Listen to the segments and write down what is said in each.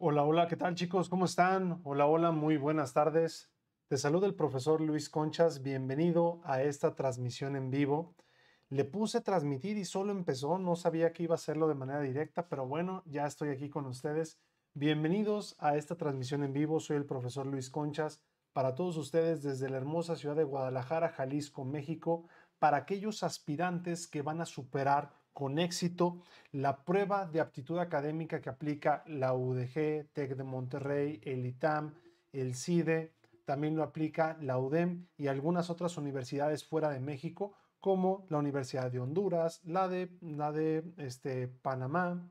Hola, hola, ¿qué tal chicos? ¿Cómo están? Hola, hola, muy buenas tardes. Te saluda el profesor Luis Conchas, bienvenido a esta transmisión en vivo. Le puse transmitir y solo empezó, no sabía que iba a hacerlo de manera directa, pero bueno, ya estoy aquí con ustedes. Bienvenidos a esta transmisión en vivo, soy el profesor Luis Conchas, para todos ustedes desde la hermosa ciudad de Guadalajara, Jalisco, México, para aquellos aspirantes que van a superar con éxito la prueba de aptitud académica que aplica la UDG, TEC de Monterrey, el ITAM, el CIDE, también lo aplica la UDEM y algunas otras universidades fuera de México, como la Universidad de Honduras, la de, la de este, Panamá,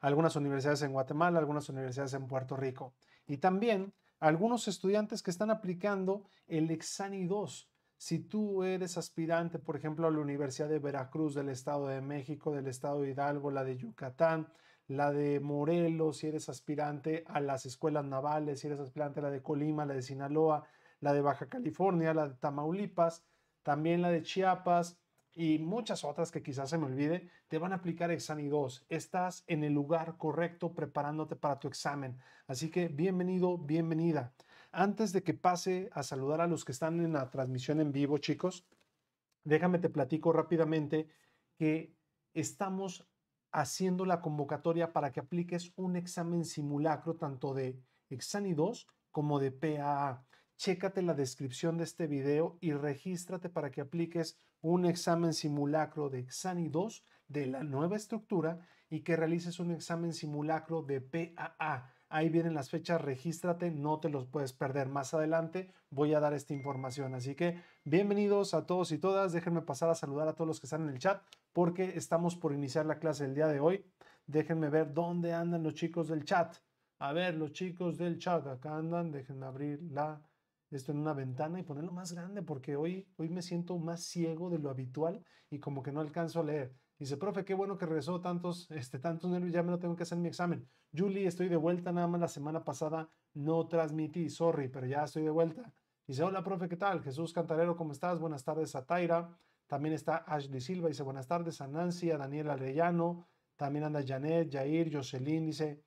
algunas universidades en Guatemala, algunas universidades en Puerto Rico. Y también algunos estudiantes que están aplicando el Exani 2, si tú eres aspirante, por ejemplo, a la Universidad de Veracruz, del Estado de México, del Estado de Hidalgo, la de Yucatán, la de Morelos, si eres aspirante a las escuelas navales, si eres aspirante a la de Colima, la de Sinaloa, la de Baja California, la de Tamaulipas, también la de Chiapas y muchas otras que quizás se me olvide, te van a aplicar Exani 2. Estás en el lugar correcto preparándote para tu examen. Así que bienvenido, bienvenida. Antes de que pase a saludar a los que están en la transmisión en vivo, chicos, déjame te platico rápidamente que estamos haciendo la convocatoria para que apliques un examen simulacro tanto de Exani 2 como de PAA. Chécate la descripción de este video y regístrate para que apliques un examen simulacro de Exani 2 de la nueva estructura y que realices un examen simulacro de PAA Ahí vienen las fechas, regístrate, no te los puedes perder. Más adelante voy a dar esta información. Así que bienvenidos a todos y todas. Déjenme pasar a saludar a todos los que están en el chat porque estamos por iniciar la clase del día de hoy. Déjenme ver dónde andan los chicos del chat. A ver, los chicos del chat, acá andan. Déjenme abrir esto en una ventana y ponerlo más grande porque hoy, hoy me siento más ciego de lo habitual y como que no alcanzo a leer. Dice, profe, qué bueno que regresó tantos, este, tantos nervios, ya me lo tengo que hacer en mi examen. Julie, estoy de vuelta, nada más la semana pasada no transmití, sorry, pero ya estoy de vuelta. Dice, hola, profe, ¿qué tal? Jesús Cantarero, ¿cómo estás? Buenas tardes a Taira. También está Ashley Silva, dice, buenas tardes a Nancy, a Daniel Arellano. También anda Janet, Jair, Jocelyn, dice,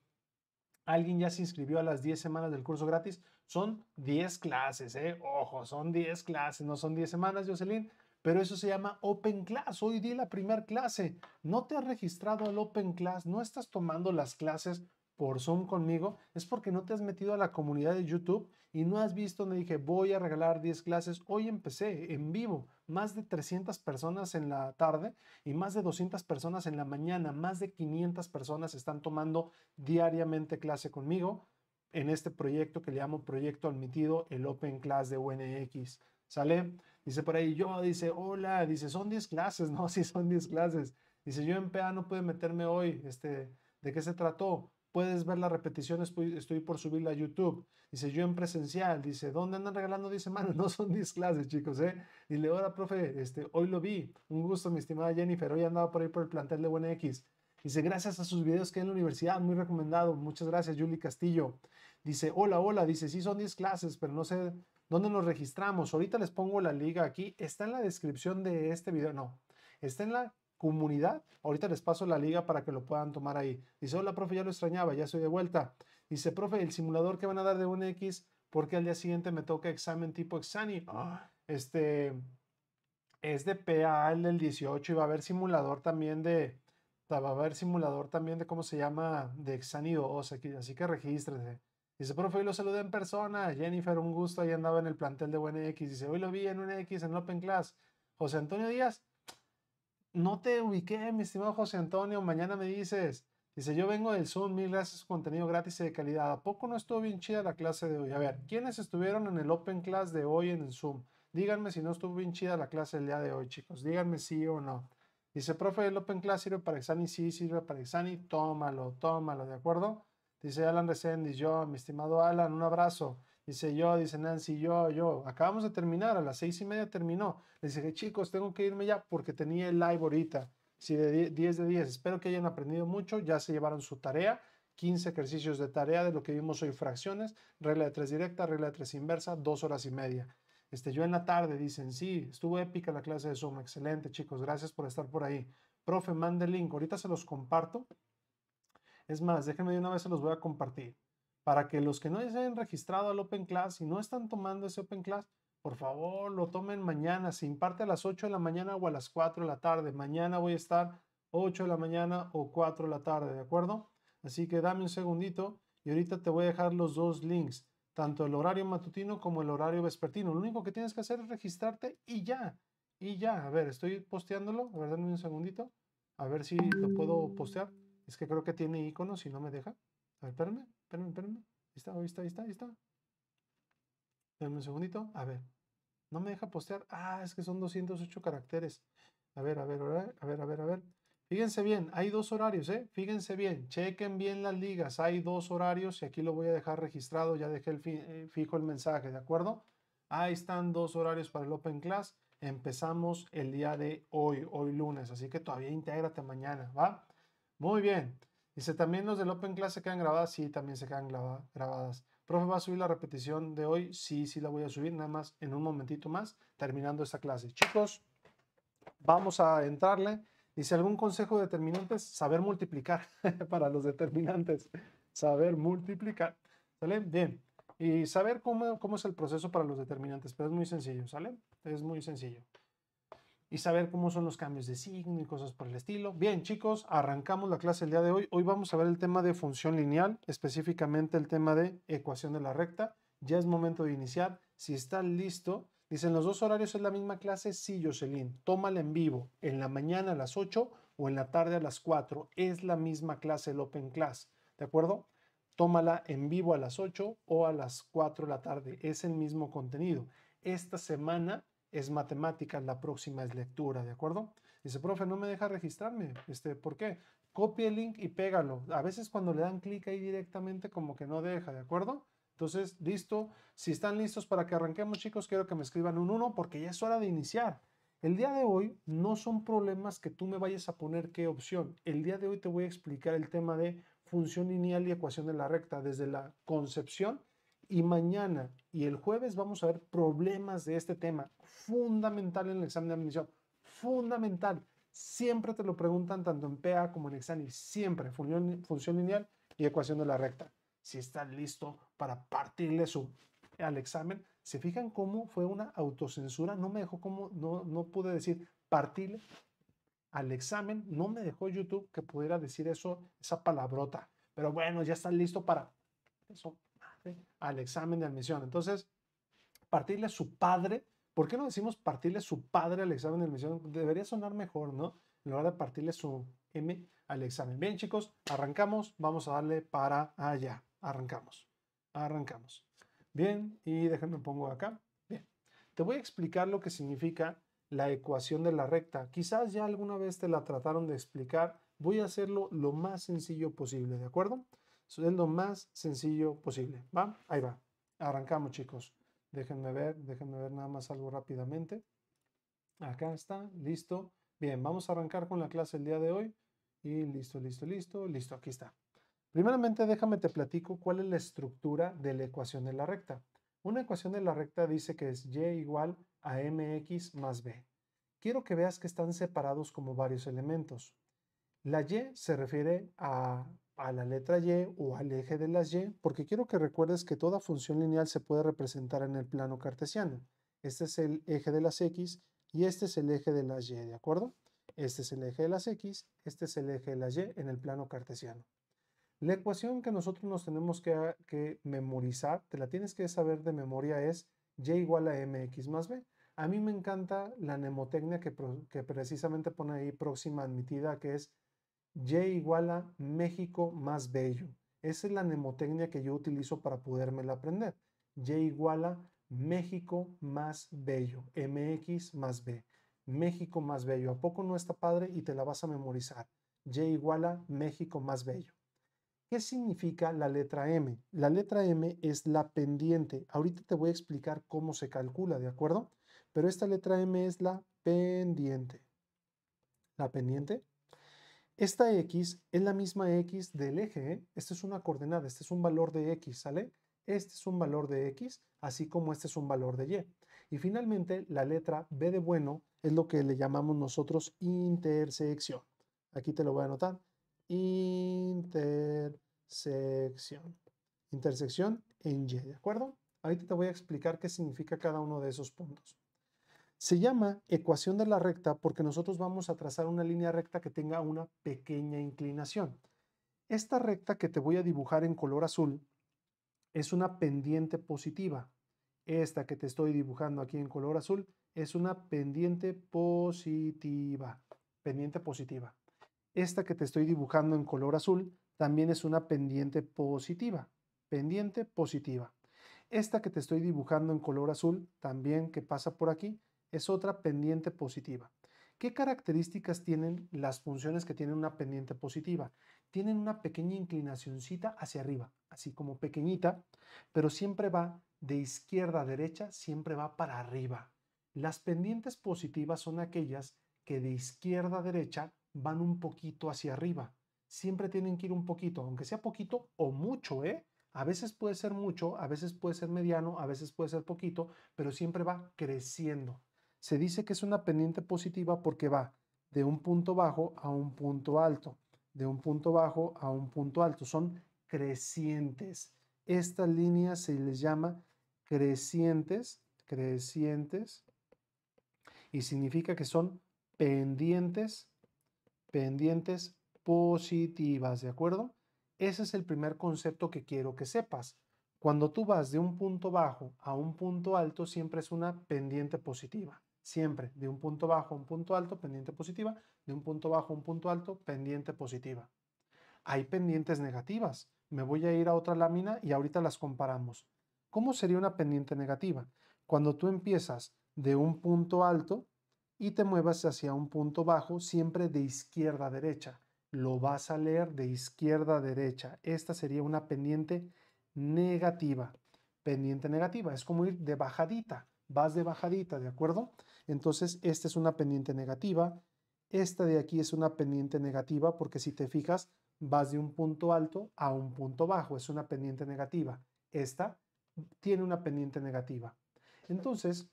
¿alguien ya se inscribió a las 10 semanas del curso gratis? Son 10 clases, ¿eh? Ojo, son 10 clases, no son 10 semanas, Jocelyn pero eso se llama Open Class. Hoy di la primera clase. No te has registrado al Open Class, no estás tomando las clases por Zoom conmigo, es porque no te has metido a la comunidad de YouTube y no has visto donde dije voy a regalar 10 clases. Hoy empecé en vivo, más de 300 personas en la tarde y más de 200 personas en la mañana, más de 500 personas están tomando diariamente clase conmigo en este proyecto que le llamo Proyecto Admitido, el Open Class de UNX. ¿Sale? Dice por ahí, yo, dice, hola, dice, son 10 clases, ¿no? Sí, son 10 clases. Dice, yo en PA no pude meterme hoy, este, ¿de qué se trató? Puedes ver la repetición, estoy por subirla a YouTube. Dice, yo en presencial, dice, ¿dónde andan regalando? Dice, semanas? no son 10 clases, chicos, ¿eh? le hola, profe, este, hoy lo vi. Un gusto, mi estimada Jennifer, hoy andaba por ahí por el plantel de X. Dice, gracias a sus videos que hay en la universidad, muy recomendado. Muchas gracias, Julie Castillo. Dice, hola, hola. Dice, sí, son 10 clases, pero no sé ¿Dónde nos registramos? Ahorita les pongo la liga aquí. Está en la descripción de este video. No, está en la comunidad. Ahorita les paso la liga para que lo puedan tomar ahí. Dice, hola, profe, ya lo extrañaba, ya estoy de vuelta. Dice, profe, el simulador que van a dar de un X, porque al día siguiente me toca examen tipo Exani. Ah. este es de PA el del 18 y va a haber simulador también de va a haber simulador también de cómo se llama de Exani o aquí, así que regístrese. Dice, profe, hoy lo saludé en persona. Jennifer, un gusto, ahí andaba en el plantel de UNX. Dice, hoy lo vi en UNX, en Open Class. José Antonio Díaz, no te ubiqué, mi estimado José Antonio, mañana me dices. Dice, yo vengo del Zoom, mil gracias, contenido gratis y de calidad. ¿A poco no estuvo bien chida la clase de hoy? A ver, ¿quiénes estuvieron en el Open Class de hoy en el Zoom? Díganme si no estuvo bien chida la clase el día de hoy, chicos. Díganme sí o no. Dice, profe, el Open Class sirve para Exani, sí, sirve para Exani, tómalo, tómalo, ¿de acuerdo? Dice Alan Reséndiz, yo, mi estimado Alan, un abrazo. Dice yo, dice Nancy, yo, yo. Acabamos de terminar, a las seis y media terminó. Le dije, chicos, tengo que irme ya porque tenía el live ahorita. Sí, de 10 de 10. Espero que hayan aprendido mucho, ya se llevaron su tarea. 15 ejercicios de tarea de lo que vimos hoy, fracciones, regla de tres directa, regla de tres inversa, dos horas y media. Este, yo en la tarde, dicen, sí, estuvo épica la clase de Zoom, excelente chicos, gracias por estar por ahí. Profe, mande el link, ahorita se los comparto es más, déjenme de una vez se los voy a compartir. Para que los que no se hayan registrado al Open Class y no están tomando ese Open Class, por favor lo tomen mañana. Se imparte a las 8 de la mañana o a las 4 de la tarde. Mañana voy a estar 8 de la mañana o 4 de la tarde, ¿de acuerdo? Así que dame un segundito y ahorita te voy a dejar los dos links, tanto el horario matutino como el horario vespertino. Lo único que tienes que hacer es registrarte y ya, y ya. A ver, estoy posteándolo, a ver, dame un segundito, a ver si lo puedo postear. Es que creo que tiene iconos y no me deja. A ver, espérame, espérame, espérame. Ahí está, ahí está, ahí está, ahí está. un segundito. A ver. No me deja postear. Ah, es que son 208 caracteres. A ver, a ver, a ver, a ver, a ver. A ver. Fíjense bien, hay dos horarios, ¿eh? Fíjense bien, chequen bien las ligas. Hay dos horarios y aquí lo voy a dejar registrado. Ya dejé eh, fijo el mensaje, ¿de acuerdo? Ahí están dos horarios para el Open Class. Empezamos el día de hoy, hoy lunes. Así que todavía intégrate mañana, ¿va? Muy bien. Dice, ¿también los del Open Class se quedan grabadas? Sí, también se quedan grabadas. ¿Profe va a subir la repetición de hoy? Sí, sí la voy a subir, nada más en un momentito más, terminando esta clase. Chicos, vamos a entrarle. Dice, ¿algún consejo de determinantes? Saber multiplicar para los determinantes. Saber multiplicar. ¿Sale? Bien. Y saber cómo, cómo es el proceso para los determinantes, pero es muy sencillo, ¿sale? Es muy sencillo y saber cómo son los cambios de signo y cosas por el estilo. Bien, chicos, arrancamos la clase el día de hoy. Hoy vamos a ver el tema de función lineal, específicamente el tema de ecuación de la recta. Ya es momento de iniciar. Si están listo, dicen los dos horarios es la misma clase. Sí, Jocelyn, tómala en vivo, en la mañana a las 8 o en la tarde a las 4. Es la misma clase, el Open Class. ¿De acuerdo? Tómala en vivo a las 8 o a las 4 de la tarde. Es el mismo contenido. Esta semana es matemática, la próxima es lectura, ¿de acuerdo? Dice, profe, no me deja registrarme. Este, ¿Por qué? Copia el link y pégalo. A veces cuando le dan clic ahí directamente como que no deja, ¿de acuerdo? Entonces, listo. Si están listos para que arranquemos, chicos, quiero que me escriban un 1 porque ya es hora de iniciar. El día de hoy no son problemas que tú me vayas a poner qué opción. El día de hoy te voy a explicar el tema de función lineal y ecuación de la recta desde la concepción y mañana y el jueves vamos a ver problemas de este tema, fundamental en el examen de admisión, fundamental. Siempre te lo preguntan tanto en PA como en examen. siempre función lineal y ecuación de la recta. Si estás listo para partirle su, al examen, ¿se fijan cómo fue una autocensura? No me dejó como, no, no pude decir partirle al examen, no me dejó YouTube que pudiera decir eso, esa palabrota. Pero bueno, ya estás listo para eso al examen de admisión. Entonces, partirle su padre, ¿por qué no decimos partirle su padre al examen de admisión? Debería sonar mejor, ¿no? En lugar de partirle su M al examen. Bien, chicos, arrancamos. Vamos a darle para allá. Arrancamos. Arrancamos. Bien, y déjenme pongo acá. Bien. Te voy a explicar lo que significa la ecuación de la recta. Quizás ya alguna vez te la trataron de explicar. Voy a hacerlo lo más sencillo posible, ¿de acuerdo? es lo más sencillo posible. ¿Va? Ahí va. Arrancamos, chicos. Déjenme ver, déjenme ver nada más algo rápidamente. Acá está, listo. Bien, vamos a arrancar con la clase el día de hoy. Y listo, listo, listo, listo, aquí está. Primeramente, déjame te platico cuál es la estructura de la ecuación de la recta. Una ecuación de la recta dice que es y igual a mx más b. Quiero que veas que están separados como varios elementos. La y se refiere a a la letra y o al eje de las y, porque quiero que recuerdes que toda función lineal se puede representar en el plano cartesiano. Este es el eje de las x y este es el eje de las y, ¿de acuerdo? Este es el eje de las x, este es el eje de las y en el plano cartesiano. La ecuación que nosotros nos tenemos que, ah, memorizar, te la tienes que saber de memoria, es y igual a mx más b. A mí me encanta la mnemotecnia que precisamente pone ahí próxima admitida, que es y igual a México más bello. Esa es la mnemotecnia que yo utilizo para podérmela aprender. Y igual a México más bello. MX más B. México más bello. ¿A poco no está padre? Y te la vas a memorizar. Y igual a México más bello. ¿Qué significa la letra M? La letra M es la pendiente. Ahorita te voy a explicar cómo se calcula, ¿de acuerdo? Pero esta letra M es la pendiente. La pendiente esta x es la misma x del eje, ¿eh? esta es una coordenada, este es un valor de x, ¿sale? Este es un valor de x, así como este es un valor de y. Y finalmente, la letra B de bueno es lo que le llamamos nosotros intersección. Aquí te lo voy a anotar. Intersección. Intersección en y, ¿de acuerdo? Ahorita te voy a explicar qué significa cada uno de esos puntos. Se llama ecuación de la recta porque nosotros vamos a trazar una línea recta que tenga una pequeña inclinación. Esta recta que te voy a dibujar en color azul es una pendiente positiva. Esta que te estoy dibujando aquí en color azul es una pendiente positiva. Pendiente positiva. Esta que te estoy dibujando en color azul también es una pendiente positiva. Pendiente positiva. Esta que te estoy dibujando en color azul, también que pasa por aquí, es otra pendiente positiva. ¿Qué características tienen las funciones que tienen una pendiente positiva? Tienen una pequeña inclinacioncita hacia arriba, así como pequeñita, pero siempre va de izquierda a derecha, siempre va para arriba. Las pendientes positivas son aquellas que de izquierda a derecha van un poquito hacia arriba. Siempre tienen que ir un poquito, aunque sea poquito o mucho, ¿eh? A veces puede ser mucho, a veces puede ser mediano, a veces puede ser poquito, pero siempre va creciendo. Se dice que es una pendiente positiva porque va de un punto bajo a un punto alto, de un punto bajo a un punto alto. Son crecientes. Estas líneas se les llama crecientes, crecientes, y significa que son pendientes, pendientes positivas, ¿de acuerdo? Ese es el primer concepto que quiero que sepas. Cuando tú vas de un punto bajo a un punto alto, siempre es una pendiente positiva siempre de un punto bajo a un punto alto, pendiente positiva, de un punto bajo a un punto alto, pendiente positiva. Hay pendientes negativas. Me voy a ir a otra lámina y ahorita las comparamos. ¿Cómo sería una pendiente negativa? Cuando tú empiezas de un punto alto y te muevas hacia un punto bajo, siempre de izquierda a derecha. Lo vas a leer de izquierda a derecha. Esta sería una pendiente negativa. Pendiente negativa es como ir de bajadita. Vas de bajadita, ¿de acuerdo? Entonces, esta es una pendiente negativa. Esta de aquí es una pendiente negativa porque si te fijas, vas de un punto alto a un punto bajo. Es una pendiente negativa. Esta tiene una pendiente negativa. Entonces,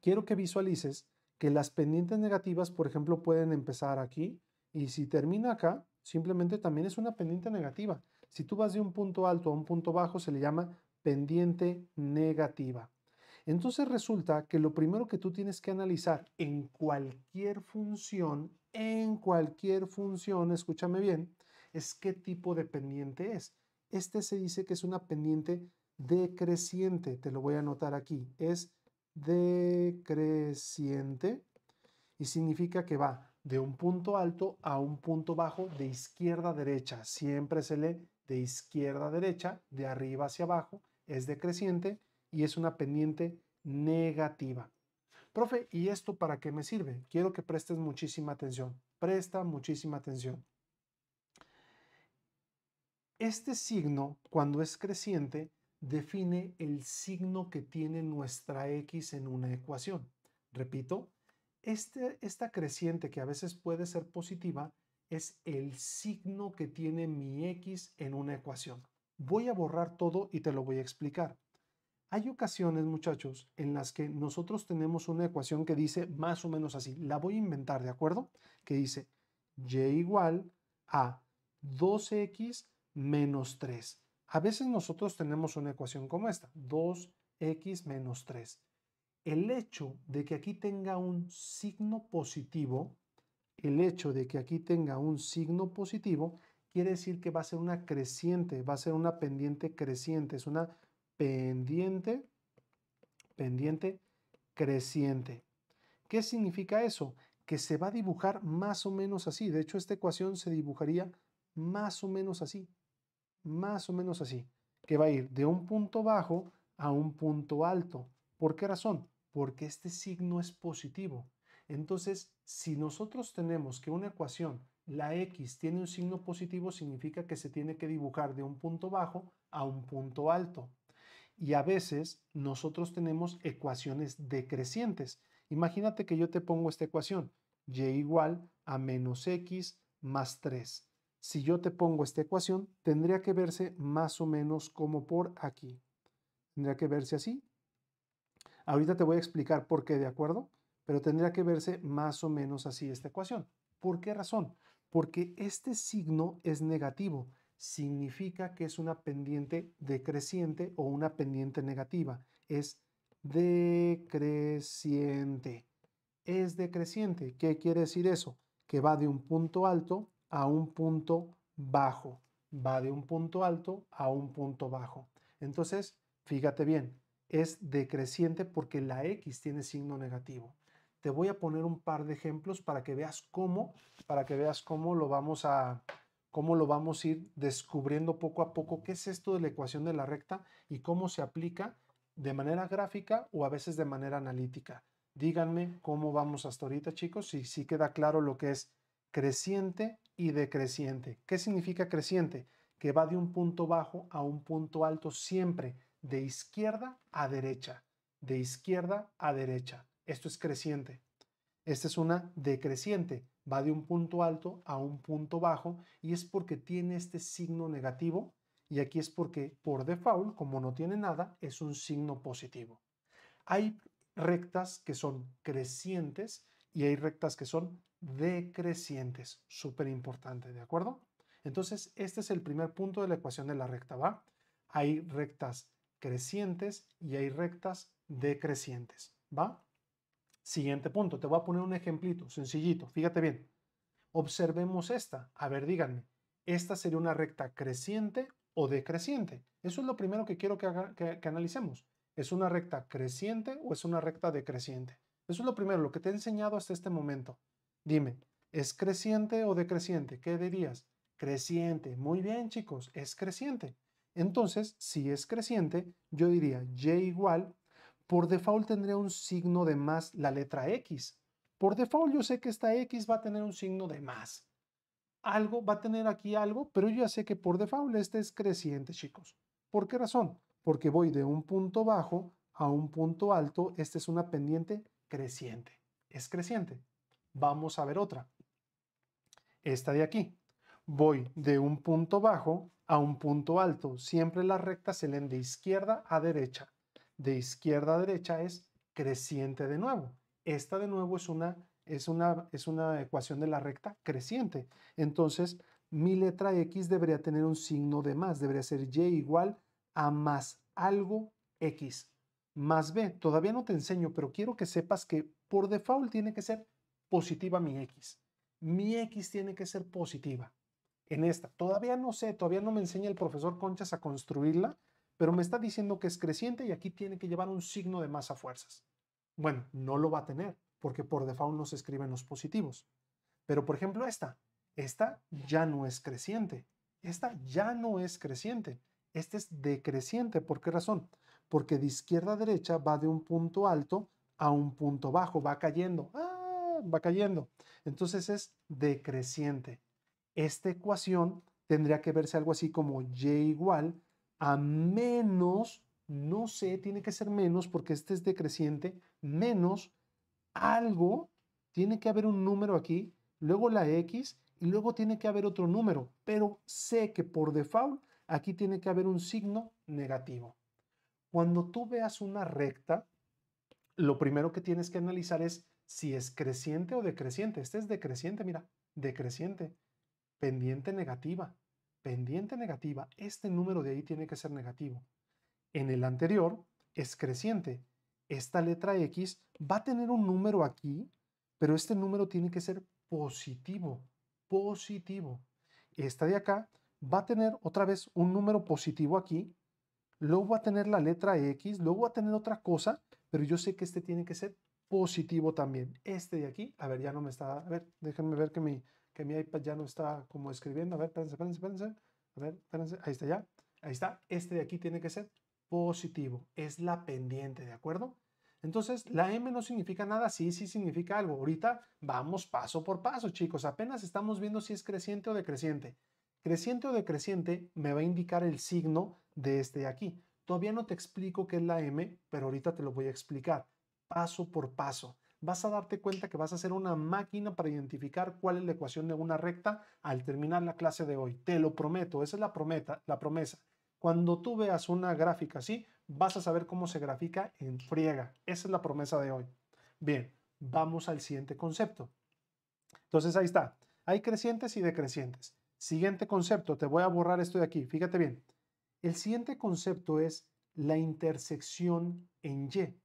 quiero que visualices que las pendientes negativas, por ejemplo, pueden empezar aquí y si termina acá, simplemente también es una pendiente negativa. Si tú vas de un punto alto a un punto bajo, se le llama pendiente negativa. Entonces resulta que lo primero que tú tienes que analizar en cualquier función, en cualquier función, escúchame bien, es qué tipo de pendiente es. Este se dice que es una pendiente decreciente, te lo voy a anotar aquí, es decreciente y significa que va de un punto alto a un punto bajo de izquierda a derecha. Siempre se lee de izquierda a derecha, de arriba hacia abajo, es decreciente y es una pendiente negativa. Profe, ¿y esto para qué me sirve? Quiero que prestes muchísima atención. Presta muchísima atención. Este signo, cuando es creciente, define el signo que tiene nuestra x en una ecuación. Repito, este, esta creciente que a veces puede ser positiva es el signo que tiene mi x en una ecuación. Voy a borrar todo y te lo voy a explicar. Hay ocasiones, muchachos, en las que nosotros tenemos una ecuación que dice más o menos así. La voy a inventar, ¿de acuerdo? Que dice y igual a 2x menos 3. A veces nosotros tenemos una ecuación como esta, 2x menos 3. El hecho de que aquí tenga un signo positivo, el hecho de que aquí tenga un signo positivo, quiere decir que va a ser una creciente, va a ser una pendiente creciente, es una pendiente, pendiente creciente. ¿Qué significa eso? Que se va a dibujar más o menos así. De hecho, esta ecuación se dibujaría más o menos así. Más o menos así. Que va a ir de un punto bajo a un punto alto. ¿Por qué razón? Porque este signo es positivo. Entonces, si nosotros tenemos que una ecuación, la x, tiene un signo positivo, significa que se tiene que dibujar de un punto bajo a un punto alto y a veces nosotros tenemos ecuaciones decrecientes. Imagínate que yo te pongo esta ecuación, y igual a menos x más 3. Si yo te pongo esta ecuación, tendría que verse más o menos como por aquí. Tendría que verse así. Ahorita te voy a explicar por qué, ¿de acuerdo? Pero tendría que verse más o menos así esta ecuación. ¿Por qué razón? Porque este signo es negativo significa que es una pendiente decreciente o una pendiente negativa. Es decreciente. Es decreciente. ¿Qué quiere decir eso? Que va de un punto alto a un punto bajo. Va de un punto alto a un punto bajo. Entonces, fíjate bien, es decreciente porque la X tiene signo negativo. Te voy a poner un par de ejemplos para que veas cómo, para que veas cómo lo vamos a, cómo lo vamos a ir descubriendo poco a poco qué es esto de la ecuación de la recta y cómo se aplica de manera gráfica o a veces de manera analítica. Díganme cómo vamos hasta ahorita, chicos, si si queda claro lo que es creciente y decreciente. ¿Qué significa creciente? Que va de un punto bajo a un punto alto siempre, de izquierda a derecha, de izquierda a derecha. Esto es creciente. Esta es una decreciente va de un punto alto a un punto bajo y es porque tiene este signo negativo y aquí es porque por default, como no tiene nada, es un signo positivo. Hay rectas que son crecientes y hay rectas que son decrecientes, súper importante, ¿de acuerdo? Entonces, este es el primer punto de la ecuación de la recta, ¿va? Hay rectas crecientes y hay rectas decrecientes, ¿va? Siguiente punto, te voy a poner un ejemplito sencillito, fíjate bien. Observemos esta, a ver, díganme, ¿esta sería una recta creciente o decreciente? Eso es lo primero que quiero que, analicemos. ¿Es una recta creciente o es una recta decreciente? Eso es lo primero, lo que te he enseñado hasta este momento. Dime, ¿es creciente o decreciente? ¿Qué dirías? Creciente. Muy bien, chicos, es creciente. Entonces, si es creciente, yo diría y igual por default tendría un signo de más la letra X. Por default yo sé que esta X va a tener un signo de más. Algo, va a tener aquí algo, pero yo ya sé que por default este es creciente, chicos. ¿Por qué razón? Porque voy de un punto bajo a un punto alto. Esta es una pendiente creciente. Es creciente. Vamos a ver otra. Esta de aquí. Voy de un punto bajo a un punto alto. Siempre las rectas se leen de izquierda a derecha de izquierda a derecha es creciente de nuevo. Esta de nuevo es una, es una, es una ecuación de la recta creciente. Entonces, mi letra X debería tener un signo de más, debería ser Y igual a más algo X más B. Todavía no te enseño, pero quiero que sepas que por default tiene que ser positiva mi X. Mi X tiene que ser positiva en esta. Todavía no sé, todavía no me enseña el profesor Conchas a construirla, pero me está diciendo que es creciente y aquí tiene que llevar un signo de masa fuerzas. Bueno, no lo va a tener, porque por default nos escriben los positivos. Pero por ejemplo esta, esta ya no es creciente, esta ya no es creciente, esta es decreciente. ¿Por qué razón? Porque de izquierda a derecha va de un punto alto a un punto bajo, va cayendo, ah, va cayendo. Entonces es decreciente. Esta ecuación tendría que verse algo así como y igual a menos, no sé, tiene que ser menos porque este es decreciente, menos algo, tiene que haber un número aquí, luego la X y luego tiene que haber otro número, pero sé que por default aquí tiene que haber un signo negativo. Cuando tú veas una recta, lo primero que tienes que analizar es si es creciente o decreciente. Este es decreciente, mira, decreciente, pendiente negativa pendiente negativa, este número de ahí tiene que ser negativo. En el anterior es creciente. Esta letra X va a tener un número aquí, pero este número tiene que ser positivo, positivo. Esta de acá va a tener otra vez un número positivo aquí, luego va a tener la letra X, luego va a tener otra cosa, pero yo sé que este tiene que ser positivo también. Este de aquí, a ver, ya no me está, a ver, déjenme ver que mi que mi iPad ya no está como escribiendo. A ver, espérense, espérense, espérense. A ver, espérense. Ahí está ya. Ahí está. Este de aquí tiene que ser positivo. Es la pendiente, ¿de acuerdo? Entonces, la M no significa nada, sí, sí significa algo. Ahorita vamos paso por paso, chicos. Apenas estamos viendo si es creciente o decreciente. Creciente o decreciente me va a indicar el signo de este de aquí. Todavía no te explico qué es la M, pero ahorita te lo voy a explicar paso por paso vas a darte cuenta que vas a hacer una máquina para identificar cuál es la ecuación de una recta al terminar la clase de hoy. Te lo prometo, esa es la, prometa, la promesa. Cuando tú veas una gráfica así, vas a saber cómo se grafica en friega. Esa es la promesa de hoy. Bien, vamos al siguiente concepto. Entonces ahí está. Hay crecientes y decrecientes. Siguiente concepto, te voy a borrar esto de aquí, fíjate bien. El siguiente concepto es la intersección en Y.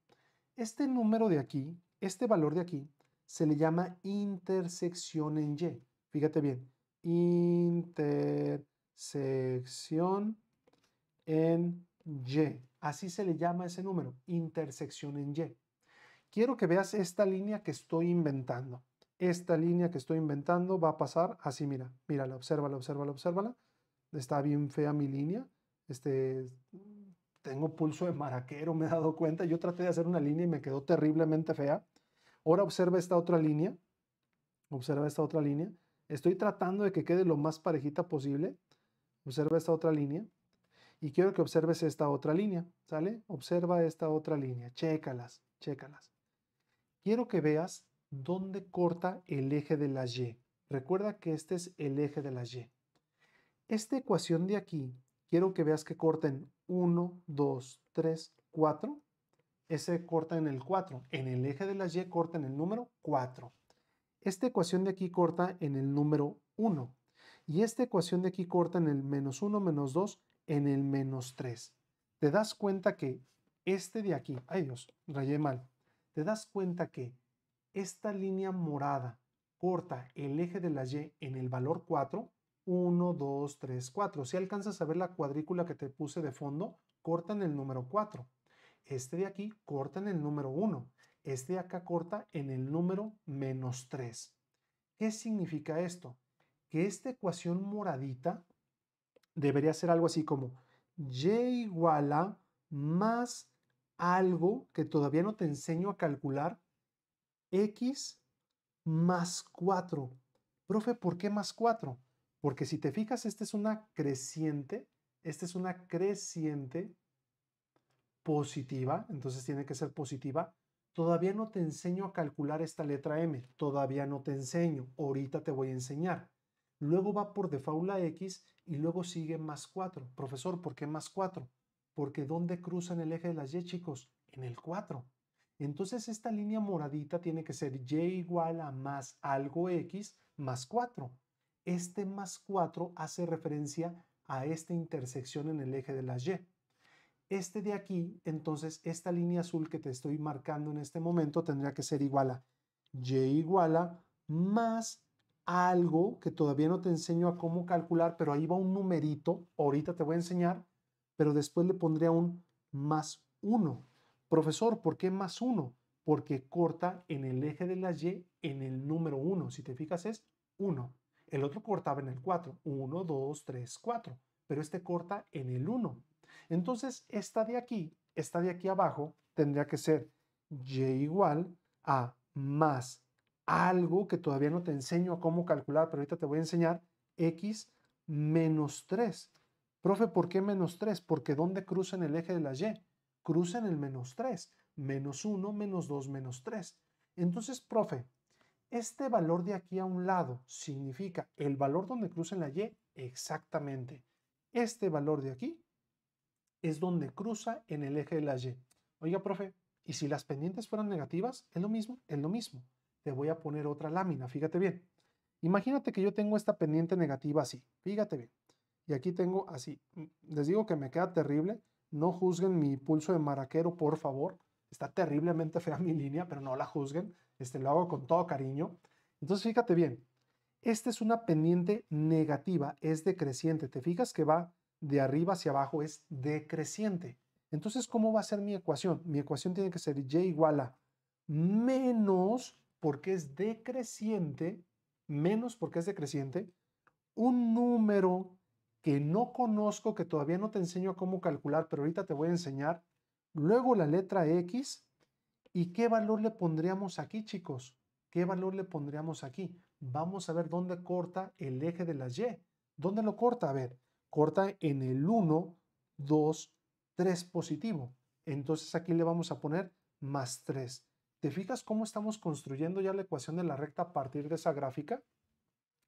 Este número de aquí este valor de aquí se le llama intersección en Y. Fíjate bien, intersección en Y. Así se le llama ese número, intersección en Y. Quiero que veas esta línea que estoy inventando. Esta línea que estoy inventando va a pasar así, mira, mírala, obsérvala, obsérvala, obsérvala. Está bien fea mi línea. Este, tengo pulso de maraquero, me he dado cuenta. Yo traté de hacer una línea y me quedó terriblemente fea. Ahora observa esta otra línea. Observa esta otra línea. Estoy tratando de que quede lo más parejita posible. Observa esta otra línea. Y quiero que observes esta otra línea, ¿sale? Observa esta otra línea. Chécalas, chécalas. Quiero que veas dónde corta el eje de la Y. Recuerda que este es el eje de la Y. Esta ecuación de aquí, quiero que veas que corten 1, 2, 3, 4 ese corta en el 4. En el eje de la Y corta en el número 4. Esta ecuación de aquí corta en el número 1. Y esta ecuación de aquí corta en el menos 1 menos 2 en el menos 3. Te das cuenta que este de aquí, ay Dios, rayé mal. Te das cuenta que esta línea morada corta el eje de la Y en el valor 4, 1, 2, 3, 4. Si alcanzas a ver la cuadrícula que te puse de fondo, corta en el número 4. Este de aquí corta en el número 1. Este de acá corta en el número menos 3. ¿Qué significa esto? Que esta ecuación moradita debería ser algo así como y igual a más algo que todavía no te enseño a calcular, x más 4. Profe, ¿por qué más 4? Porque si te fijas, esta es una creciente, esta es una creciente positiva, entonces tiene que ser positiva. Todavía no te enseño a calcular esta letra M, todavía no te enseño, ahorita te voy a enseñar. Luego va por default la X y luego sigue más 4. Profesor, ¿por qué más 4? Porque ¿dónde cruzan el eje de las Y, chicos? En el 4. Entonces esta línea moradita tiene que ser Y igual a más algo X más 4. Este más 4 hace referencia a esta intersección en el eje de las Y este de aquí, entonces esta línea azul que te estoy marcando en este momento tendría que ser igual a y igual a más algo que todavía no te enseño a cómo calcular, pero ahí va un numerito, ahorita te voy a enseñar, pero después le pondría un más 1. Profesor, ¿por qué más 1? Porque corta en el eje de la Y en el número 1. Si te fijas es 1. El otro cortaba en el 4. 1, 2, 3, 4. Pero este corta en el 1. Entonces, esta de aquí, esta de aquí abajo, tendría que ser y igual a más algo que todavía no te enseño a cómo calcular, pero ahorita te voy a enseñar x menos 3. Profe, ¿por qué menos 3? Porque ¿dónde cruzan el eje de la y? Cruzan el menos 3. Menos 1, menos 2, menos 3. Entonces, profe, este valor de aquí a un lado significa el valor donde cruzan la y exactamente. Este valor de aquí es donde cruza en el eje de la Y. Oiga, profe, ¿y si las pendientes fueran negativas? Es lo mismo, es lo mismo. Te voy a poner otra lámina, fíjate bien. Imagínate que yo tengo esta pendiente negativa así, fíjate bien. Y aquí tengo así, les digo que me queda terrible, no juzguen mi pulso de maraquero, por favor. Está terriblemente fea mi línea, pero no la juzguen, este, lo hago con todo cariño. Entonces fíjate bien, esta es una pendiente negativa, es decreciente. Te fijas que va de arriba hacia abajo es decreciente. Entonces, ¿cómo va a ser mi ecuación? Mi ecuación tiene que ser y igual a menos, porque es decreciente, menos porque es decreciente, un número que no conozco, que todavía no te enseño cómo calcular, pero ahorita te voy a enseñar. Luego la letra X. ¿Y qué valor le pondríamos aquí, chicos? ¿Qué valor le pondríamos aquí? Vamos a ver dónde corta el eje de la Y. ¿Dónde lo corta? A ver, corta en el 1, 2, 3 positivo. Entonces aquí le vamos a poner más 3. ¿Te fijas cómo estamos construyendo ya la ecuación de la recta a partir de esa gráfica?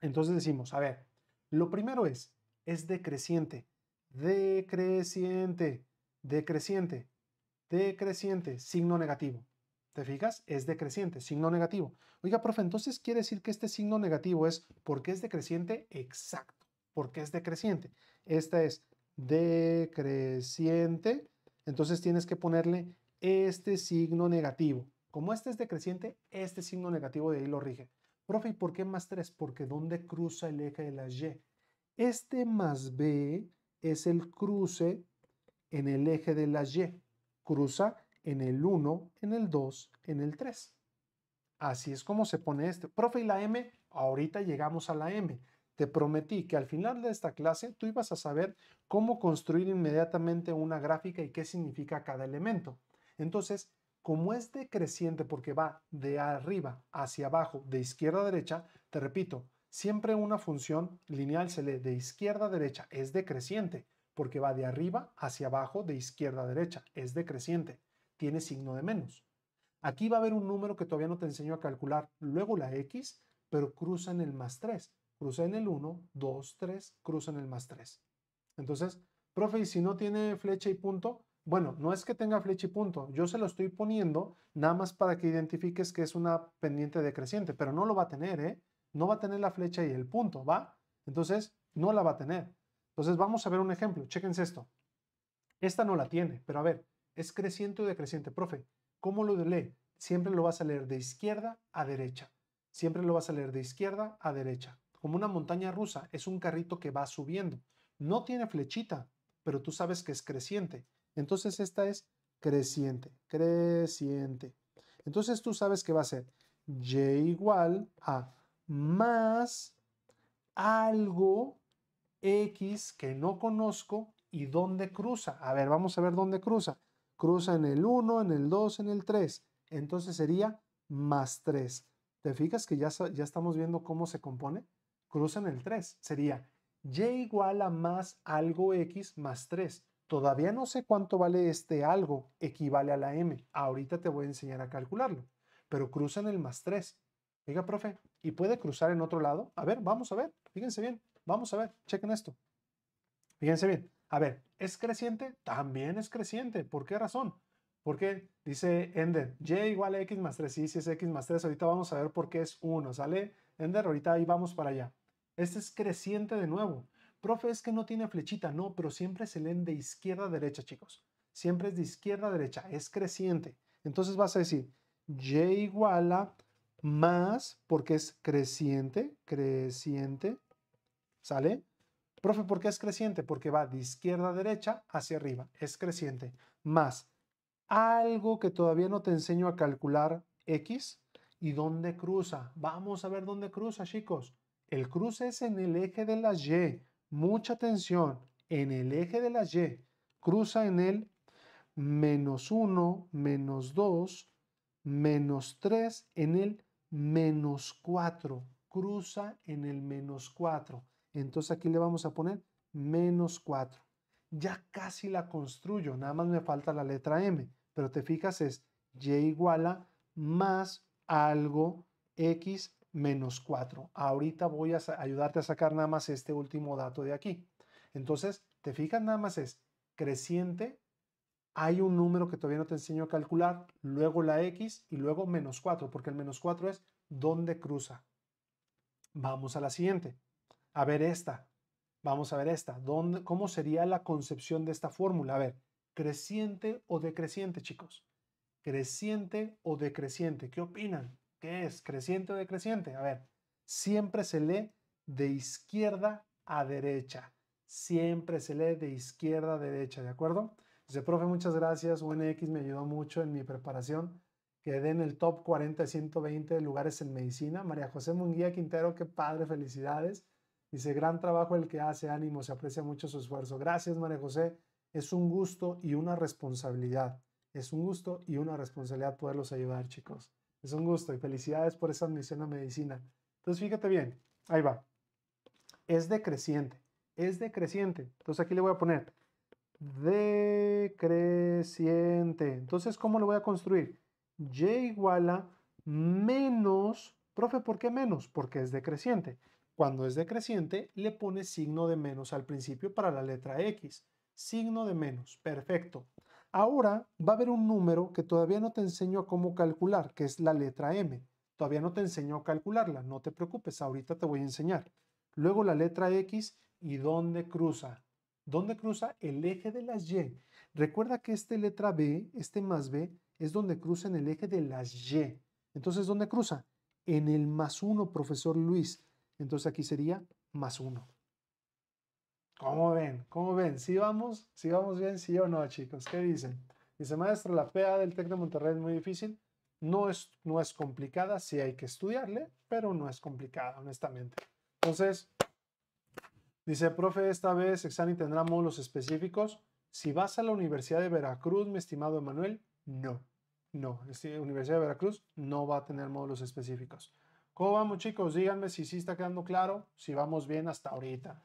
Entonces decimos, a ver, lo primero es, es decreciente, decreciente, decreciente, decreciente, signo negativo. ¿Te fijas? Es decreciente, signo negativo. Oiga, profe, entonces quiere decir que este signo negativo es porque es decreciente exacto porque es decreciente. Esta es decreciente, entonces tienes que ponerle este signo negativo. Como este es decreciente, este signo negativo de ahí lo rige. Profe, ¿y por qué más 3? Porque ¿dónde cruza el eje de la Y? Este más B es el cruce en el eje de la Y. Cruza en el 1, en el 2, en el 3. Así es como se pone este. Profe, ¿y la M? Ahorita llegamos a la M. Te prometí que al final de esta clase tú ibas a saber cómo construir inmediatamente una gráfica y qué significa cada elemento. Entonces, como es decreciente porque va de arriba hacia abajo, de izquierda a derecha, te repito, siempre una función lineal se lee de izquierda a derecha, es decreciente, porque va de arriba hacia abajo, de izquierda a derecha, es decreciente, tiene signo de menos. Aquí va a haber un número que todavía no te enseñó a calcular, luego la x, pero cruza en el más 3 en el 1, 2, 3, en el más 3. Entonces, profe, ¿y si no tiene flecha y punto? Bueno, no es que tenga flecha y punto, yo se lo estoy poniendo nada más para que identifiques que es una pendiente decreciente, pero no lo va a tener, ¿eh? No va a tener la flecha y el punto, ¿va? Entonces, no la va a tener. Entonces, vamos a ver un ejemplo, chéquense esto. Esta no la tiene, pero a ver, es creciente o decreciente, profe, ¿cómo lo lee? Siempre lo vas a leer de izquierda a derecha, siempre lo vas a leer de izquierda a derecha como una montaña rusa, es un carrito que va subiendo. No tiene flechita, pero tú sabes que es creciente. Entonces esta es creciente, creciente. Entonces tú sabes que va a ser y igual a más algo x que no conozco y dónde cruza. A ver, vamos a ver dónde cruza. Cruza en el 1, en el 2, en el 3. Entonces sería más 3. ¿Te fijas que ya, ya estamos viendo cómo se compone? cruzan el 3. Sería y igual a más algo x más 3. Todavía no sé cuánto vale este algo, equivale a la m. Ahorita te voy a enseñar a calcularlo. Pero cruzan el más 3. Diga, profe, ¿y puede cruzar en otro lado? A ver, vamos a ver. Fíjense bien. Vamos a ver. Chequen esto. Fíjense bien. A ver, ¿es creciente? También es creciente. ¿Por qué razón? Porque dice Ender, y igual a x más 3. Sí, si es x más 3. Ahorita vamos a ver por qué es 1. ¿Sale? Ender, ahorita ahí vamos para allá. Este es creciente de nuevo. Profe, es que no tiene flechita. No, pero siempre se leen de izquierda a derecha, chicos. Siempre es de izquierda a derecha. Es creciente. Entonces vas a decir y igual a más, porque es creciente, creciente. ¿Sale? Profe, ¿por qué es creciente? Porque va de izquierda a derecha hacia arriba. Es creciente. Más algo que todavía no te enseño a calcular x y dónde cruza. Vamos a ver dónde cruza, chicos. El cruce es en el eje de la Y. Mucha atención. En el eje de la Y. Cruza en el menos 1, menos 2, menos 3, en el menos 4. Cruza en el menos 4. Entonces aquí le vamos a poner menos 4. Ya casi la construyo, nada más me falta la letra M. Pero te fijas es y igual a más algo x menos 4. Ahorita voy a ayudarte a sacar nada más este último dato de aquí. Entonces, te fijas, nada más es creciente, hay un número que todavía no te enseño a calcular, luego la X y luego menos 4, porque el menos 4 es donde cruza. Vamos a la siguiente. A ver esta. Vamos a ver esta. ¿Cómo sería la concepción de esta fórmula? A ver, creciente o decreciente, chicos. Creciente o decreciente. ¿Qué opinan? ¿Qué es? ¿Creciente o decreciente? A ver, siempre se lee de izquierda a derecha. Siempre se lee de izquierda a derecha, ¿de acuerdo? Dice, profe, muchas gracias. UNX me ayudó mucho en mi preparación. Quedé en el top 40 de 120 lugares en medicina. María José Munguía Quintero, qué padre, felicidades. Dice, gran trabajo el que hace, ánimo, se aprecia mucho su esfuerzo. Gracias, María José. Es un gusto y una responsabilidad. Es un gusto y una responsabilidad poderlos ayudar, chicos. Es un gusto y felicidades por esa admisión a medicina. Entonces, fíjate bien, ahí va. Es decreciente, es decreciente. Entonces, aquí le voy a poner decreciente. Entonces, ¿cómo lo voy a construir? Y igual a menos, profe, ¿por qué menos? Porque es decreciente. Cuando es decreciente, le pones signo de menos al principio para la letra X. Signo de menos, perfecto. Ahora va a haber un número que todavía no te enseño a cómo calcular, que es la letra M. Todavía no te enseño a calcularla, no te preocupes, ahorita te voy a enseñar. Luego la letra X y dónde cruza. ¿Dónde cruza el eje de las Y? Recuerda que esta letra B, este más B, es donde cruza en el eje de las Y. Entonces, ¿dónde cruza? En el más uno, profesor Luis. Entonces aquí sería más 1. ¿Cómo ven? ¿Cómo ven? ¿Sí vamos? ¿Sí vamos bien? ¿Sí o no, chicos? ¿Qué dicen? Dice, maestro, la PA del TEC de Monterrey es muy difícil. No es, no es complicada, sí hay que estudiarle, pero no es complicada, honestamente. Entonces, dice, profe, esta vez examen tendrá módulos específicos. Si vas a la Universidad de Veracruz, mi estimado Emanuel, no. No, la este, Universidad de Veracruz no va a tener módulos específicos. ¿Cómo vamos, chicos? Díganme si sí está quedando claro, si vamos bien hasta ahorita.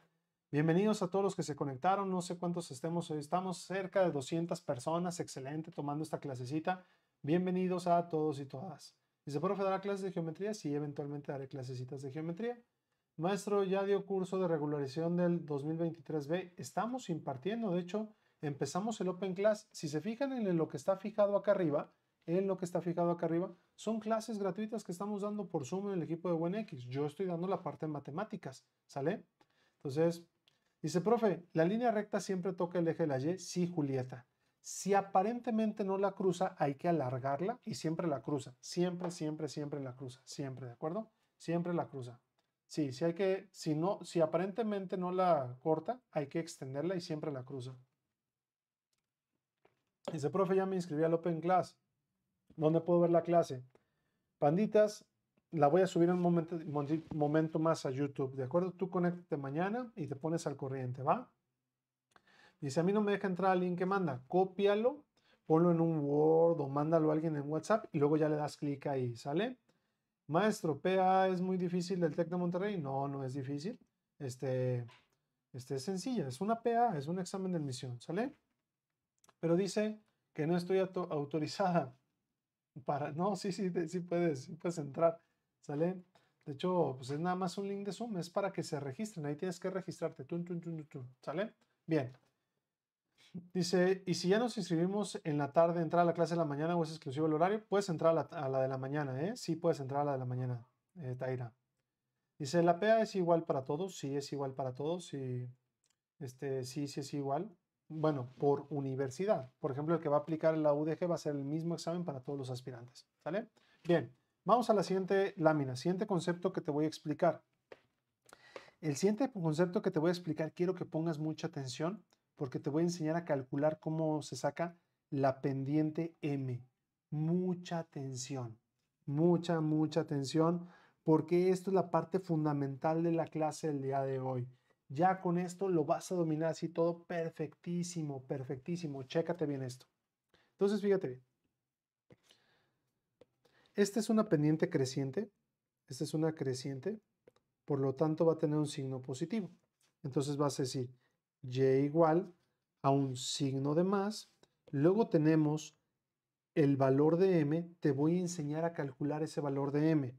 Bienvenidos a todos los que se conectaron, no sé cuántos estemos hoy, estamos cerca de 200 personas, excelente, tomando esta clasecita. Bienvenidos a todos y todas. Dice, profe, ¿dará clases de geometría? Sí, eventualmente daré clasecitas de geometría. Maestro, ya dio curso de regularización del 2023B. Estamos impartiendo, de hecho, empezamos el Open Class. Si se fijan en lo que está fijado acá arriba, en lo que está fijado acá arriba, son clases gratuitas que estamos dando por Zoom en el equipo de x Yo estoy dando la parte de matemáticas, ¿sale? Entonces, Dice, profe, ¿la línea recta siempre toca el eje de la Y? Sí, Julieta. Si aparentemente no la cruza, hay que alargarla y siempre la cruza. Siempre, siempre, siempre la cruza. Siempre, ¿de acuerdo? Siempre la cruza. Sí, si hay que, si no, si aparentemente no la corta, hay que extenderla y siempre la cruza. Dice, profe, ya me inscribí al Open Class. ¿Dónde puedo ver la clase? Panditas, la voy a subir un momento, momento más a YouTube, ¿de acuerdo? Tú conéctate mañana y te pones al corriente, ¿va? Dice, a mí no me deja entrar al link que manda, cópialo, ponlo en un Word o mándalo a alguien en WhatsApp y luego ya le das clic ahí, ¿sale? Maestro, PA es muy difícil del TEC de Monterrey. No, no es difícil. Este, este es sencilla, es una PA, es un examen de admisión, ¿sale? Pero dice que no estoy autorizada para... No, sí, sí, sí puedes, sí puedes entrar. ¿Sale? De hecho, pues es nada más un link de Zoom, es para que se registren. Ahí tienes que registrarte. ¿Sale? Bien. Dice, y si ya nos inscribimos en la tarde, entrar a la clase de la mañana o es exclusivo el horario, puedes entrar a la, de la mañana, ¿eh? Sí, puedes entrar a la de la mañana, eh, Taira. Dice, ¿la PA es igual para todos? Sí, es igual para todos. este, sí, sí es igual. Bueno, por universidad. Por ejemplo, el que va a aplicar la UDG va a ser el mismo examen para todos los aspirantes. ¿Sale? Bien. Vamos a la siguiente lámina, siguiente concepto que te voy a explicar. El siguiente concepto que te voy a explicar, quiero que pongas mucha atención porque te voy a enseñar a calcular cómo se saca la pendiente M. Mucha atención, mucha, mucha atención, porque esto es la parte fundamental de la clase del día de hoy. Ya con esto lo vas a dominar así todo perfectísimo, perfectísimo. Chécate bien esto. Entonces, fíjate bien. Esta es una pendiente creciente, esta es una creciente, por lo tanto va a tener un signo positivo. Entonces vas a decir y igual a un signo de más, luego tenemos el valor de m, te voy a enseñar a calcular ese valor de m.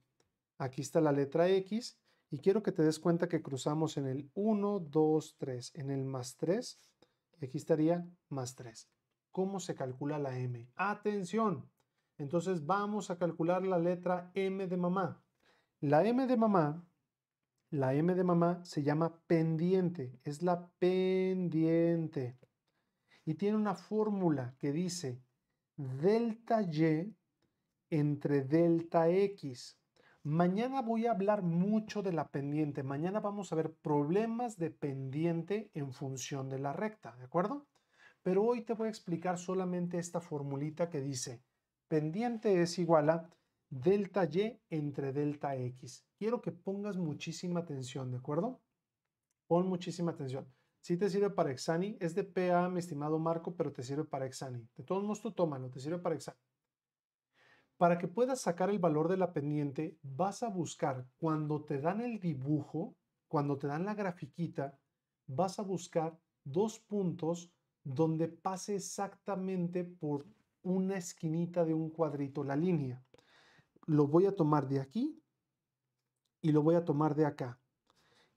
Aquí está la letra x y quiero que te des cuenta que cruzamos en el 1, 2, 3, en el más 3 y aquí estaría más 3. ¿Cómo se calcula la m? ¡Atención! Entonces vamos a calcular la letra M de mamá. La M de mamá, la M de mamá se llama pendiente, es la pendiente. Y tiene una fórmula que dice delta Y entre delta X. Mañana voy a hablar mucho de la pendiente. Mañana vamos a ver problemas de pendiente en función de la recta, ¿de acuerdo? Pero hoy te voy a explicar solamente esta formulita que dice pendiente es igual a delta Y entre delta X. Quiero que pongas muchísima atención, ¿de acuerdo? Pon muchísima atención. Si te sirve para Exani, es de PA, mi estimado Marco, pero te sirve para Exani. De todos modos, tú tómalo, te sirve para Exani. Para que puedas sacar el valor de la pendiente, vas a buscar, cuando te dan el dibujo, cuando te dan la grafiquita, vas a buscar dos puntos donde pase exactamente por una esquinita de un cuadrito, la línea. Lo voy a tomar de aquí y lo voy a tomar de acá.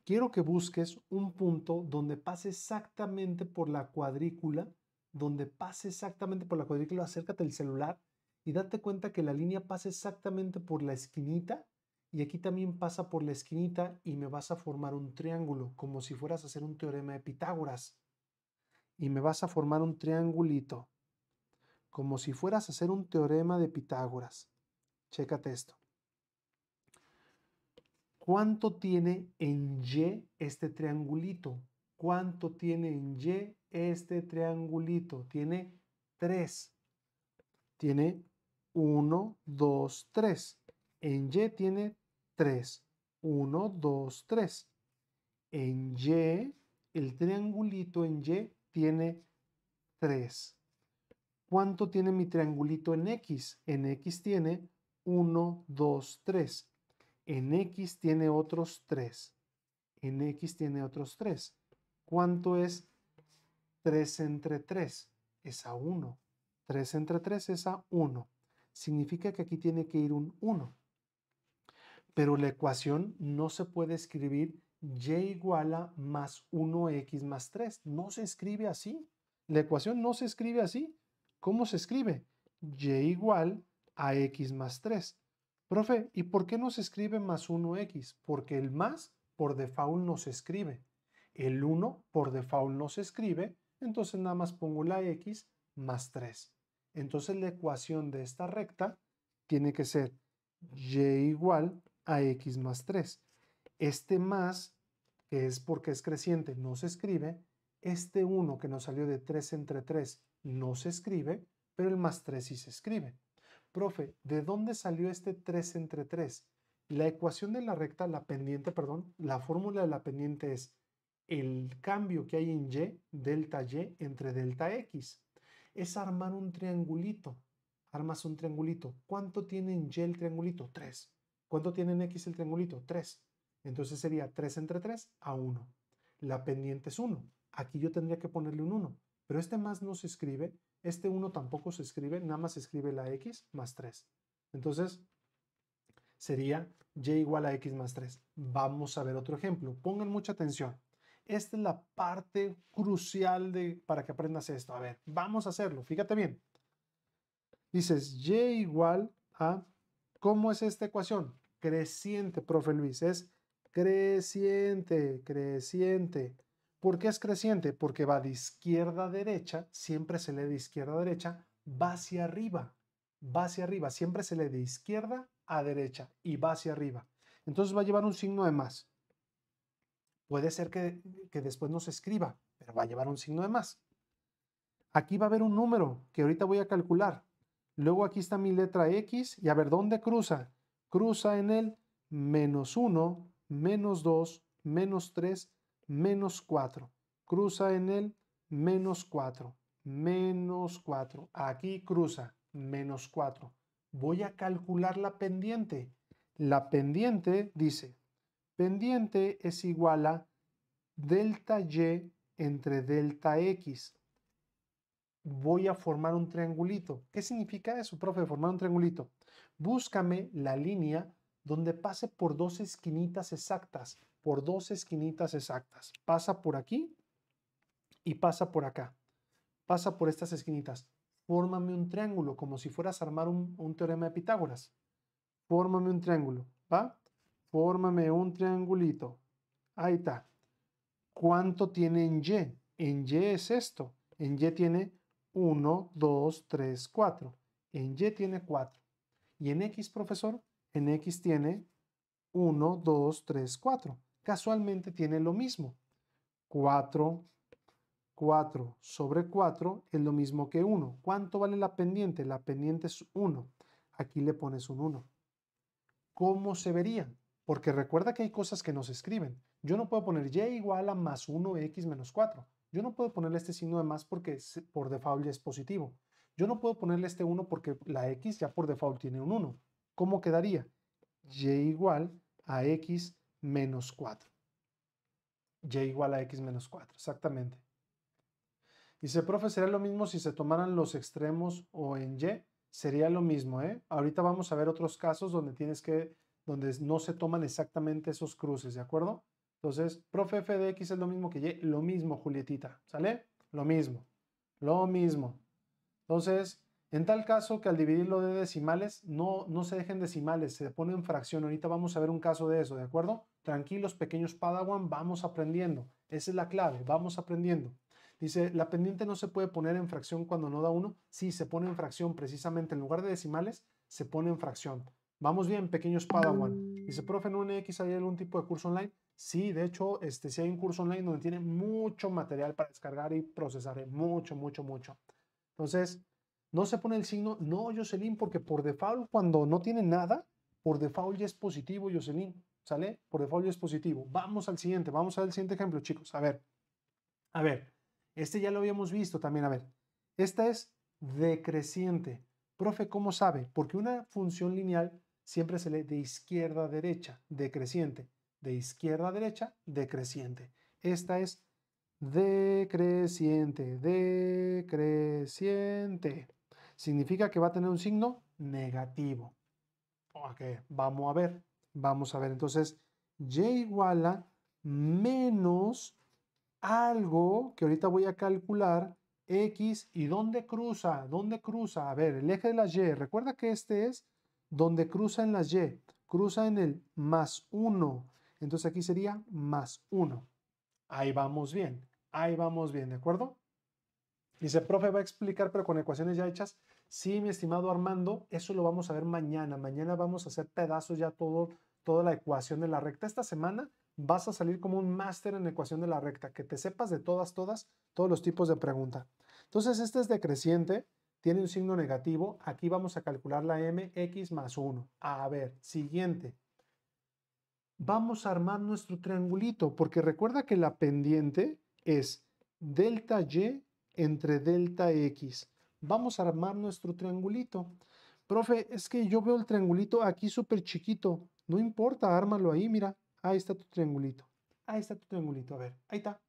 Quiero que busques un punto donde pase exactamente por la cuadrícula, donde pase exactamente por la cuadrícula, acércate el celular y date cuenta que la línea pasa exactamente por la esquinita y aquí también pasa por la esquinita y me vas a formar un triángulo, como si fueras a hacer un teorema de Pitágoras. Y me vas a formar un triangulito como si fueras a hacer un teorema de Pitágoras. Chécate esto. ¿Cuánto tiene en Y este triangulito? ¿Cuánto tiene en Y este triangulito? Tiene 3. Tiene 1, 2, 3. En Y tiene 3. 1, 2, 3. En Y, el triangulito en Y tiene 3. ¿Cuánto tiene mi triangulito en X? En X tiene 1, 2, 3. En X tiene otros 3. En X tiene otros 3. ¿Cuánto es 3 entre 3? Es a 1. 3 entre 3 es a 1. Significa que aquí tiene que ir un 1. Pero la ecuación no se puede escribir y igual a más 1x más 3. No se escribe así. La ecuación no se escribe así. ¿Cómo se escribe? Y igual a x más 3. Profe, ¿y por qué no se escribe más 1x? Porque el más por default no se escribe. El 1 por default no se escribe, entonces nada más pongo la x más 3. Entonces la ecuación de esta recta tiene que ser y igual a x más 3. Este más, que es porque es creciente, no se escribe. Este 1 que nos salió de 3 entre 3 no se escribe, pero el más 3 sí se escribe. Profe, ¿de dónde salió este 3 entre 3? La ecuación de la recta, la pendiente, perdón, la fórmula de la pendiente es el cambio que hay en Y, delta Y, entre delta X. Es armar un triangulito. Armas un triangulito. ¿Cuánto tiene en Y el triangulito? 3. ¿Cuánto tiene en X el triangulito? 3. Entonces sería 3 entre 3 a 1. La pendiente es 1. Aquí yo tendría que ponerle un 1. Pero este más no se escribe, este 1 tampoco se escribe, nada más se escribe la x más 3. Entonces, sería y igual a x más 3. Vamos a ver otro ejemplo. Pongan mucha atención. Esta es la parte crucial de, para que aprendas esto. A ver, vamos a hacerlo. Fíjate bien. Dices y igual a... ¿Cómo es esta ecuación? Creciente, profe Luis. Es creciente, creciente. ¿Por qué es creciente? Porque va de izquierda a derecha, siempre se lee de izquierda a derecha, va hacia arriba, va hacia arriba, siempre se lee de izquierda a derecha y va hacia arriba. Entonces va a llevar un signo de más. Puede ser que, después no se escriba, pero va a llevar un signo de más. Aquí va a haber un número que ahorita voy a calcular. Luego aquí está mi letra X y a ver, ¿dónde cruza? Cruza en el menos 1, menos 2, menos 3, menos 4. Cruza en el menos 4, menos 4. Aquí cruza, menos 4. Voy a calcular la pendiente. La pendiente dice, pendiente es igual a delta y entre delta x. Voy a formar un triangulito. ¿Qué significa eso, profe, formar un triangulito? Búscame la línea donde pase por dos esquinitas exactas, por dos esquinitas exactas. Pasa por aquí y pasa por acá. Pasa por estas esquinitas. Fórmame un triángulo, como si fueras a armar un, un teorema de Pitágoras. Fórmame un triángulo, ¿va? Fórmame un triangulito. Ahí está. ¿Cuánto tiene en Y? En Y es esto. En Y tiene 1, 2, 3, 4. En Y tiene 4. ¿Y en X, profesor? en X tiene 1, 2, 3, 4. Casualmente tiene lo mismo. 4, 4 sobre 4 es lo mismo que 1. ¿Cuánto vale la pendiente? La pendiente es 1. Aquí le pones un 1. ¿Cómo se vería? Porque recuerda que hay cosas que no se escriben. Yo no puedo poner y igual a más 1x menos 4. Yo no puedo ponerle este signo de más porque por default ya es positivo. Yo no puedo ponerle este 1 porque la x ya por default tiene un 1. ¿Cómo quedaría? Y igual a x menos 4. Y igual a x menos 4, exactamente. Dice, profe, ¿sería lo mismo si se tomaran los extremos o en y? Sería lo mismo, ¿eh? Ahorita vamos a ver otros casos donde tienes que, donde no se toman exactamente esos cruces, ¿de acuerdo? Entonces, profe, f de x es lo mismo que y, lo mismo, Julietita, ¿sale? Lo mismo, lo mismo. Entonces, en tal caso que al dividirlo de decimales, no, no se dejen decimales, se pone en fracción. Ahorita vamos a ver un caso de eso, ¿de acuerdo? Tranquilos, pequeños Padawan, vamos aprendiendo. Esa es la clave, vamos aprendiendo. Dice, la pendiente no se puede poner en fracción cuando no da uno. Sí, se pone en fracción precisamente. En lugar de decimales, se pone en fracción. Vamos bien, pequeños Padawan. Dice, profe, ¿en UNX hay algún tipo de curso online? Sí, de hecho, este, sí hay un curso online donde tiene mucho material para descargar y procesar. ¿eh? Mucho, mucho, mucho. Entonces, no se pone el signo, no, Jocelyn, porque por default cuando no tiene nada, por default ya es positivo, Jocelyn, ¿sale? Por default ya es positivo. Vamos al siguiente, vamos al siguiente ejemplo, chicos. A ver, a ver, este ya lo habíamos visto también, a ver. Esta es decreciente. Profe, ¿cómo sabe? Porque una función lineal siempre se lee de izquierda a derecha, decreciente. De izquierda a derecha, decreciente. Esta es decreciente, decreciente significa que va a tener un signo negativo. Ok, vamos a ver, vamos a ver. Entonces, y igual a menos algo que ahorita voy a calcular, x, ¿y dónde cruza? ¿Dónde cruza? A ver, el eje de la y, recuerda que este es donde cruza en la y, cruza en el más 1, entonces aquí sería más 1. Ahí vamos bien, ahí vamos bien, ¿de acuerdo? Dice, profe, va a explicar, pero con ecuaciones ya hechas. Sí, mi estimado Armando, eso lo vamos a ver mañana. Mañana vamos a hacer pedazos ya todo, toda la ecuación de la recta. Esta semana vas a salir como un máster en ecuación de la recta, que te sepas de todas, todas, todos los tipos de preguntas. Entonces, este es decreciente, tiene un signo negativo. Aquí vamos a calcular la mx más 1. A ver, siguiente. Vamos a armar nuestro triangulito, porque recuerda que la pendiente es delta y entre delta X. Vamos a armar nuestro triangulito. Profe, es que yo veo el triangulito aquí súper chiquito. No importa, ármalo ahí, mira. Ahí está tu triangulito. Ahí está tu triangulito. A ver, ahí está.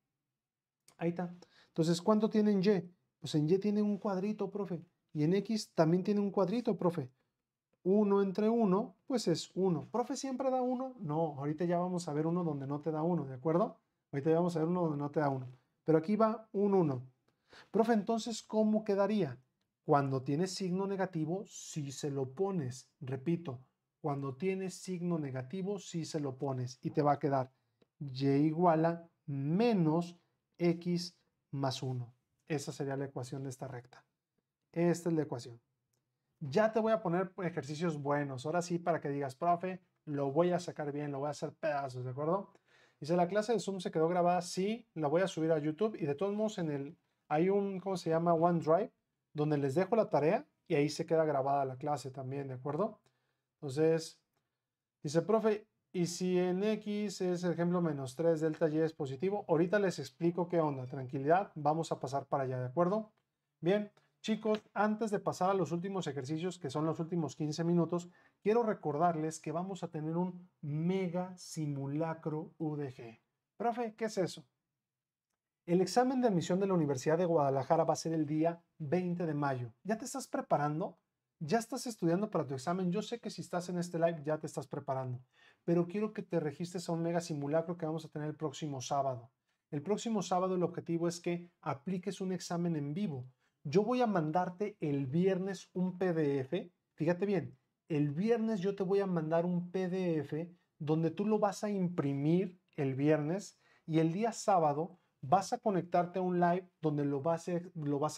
Ahí está. Entonces, ¿cuánto tiene en Y? Pues en Y tiene un cuadrito, profe. Y en X también tiene un cuadrito, profe. uno entre uno pues es uno, ¿Profe siempre da uno? No, ahorita ya vamos a ver uno donde no te da uno ¿de acuerdo? Ahorita ya vamos a ver uno donde no te da uno Pero aquí va un 1. Profe, entonces, ¿cómo quedaría? Cuando tienes signo negativo, si se lo pones, repito, cuando tienes signo negativo, si se lo pones y te va a quedar y igual a menos x más 1. Esa sería la ecuación de esta recta. Esta es la ecuación. Ya te voy a poner ejercicios buenos. Ahora sí, para que digas, profe, lo voy a sacar bien, lo voy a hacer pedazos, ¿de acuerdo? Dice, la clase de Zoom se quedó grabada, sí, la voy a subir a YouTube y de todos modos en el hay un, ¿cómo se llama? OneDrive, donde les dejo la tarea y ahí se queda grabada la clase también, ¿de acuerdo? Entonces, dice, profe, y si en X es el ejemplo menos 3, delta Y es positivo, ahorita les explico qué onda, tranquilidad, vamos a pasar para allá, ¿de acuerdo? Bien, chicos, antes de pasar a los últimos ejercicios, que son los últimos 15 minutos, quiero recordarles que vamos a tener un mega simulacro UDG. Profe, ¿qué es eso? El examen de admisión de la Universidad de Guadalajara va a ser el día 20 de mayo. ¿Ya te estás preparando? ¿Ya estás estudiando para tu examen? Yo sé que si estás en este live ya te estás preparando, pero quiero que te registres a un mega simulacro que vamos a tener el próximo sábado. El próximo sábado el objetivo es que apliques un examen en vivo. Yo voy a mandarte el viernes un PDF. Fíjate bien, el viernes yo te voy a mandar un PDF donde tú lo vas a imprimir el viernes y el día sábado vas a conectarte a un live donde lo vas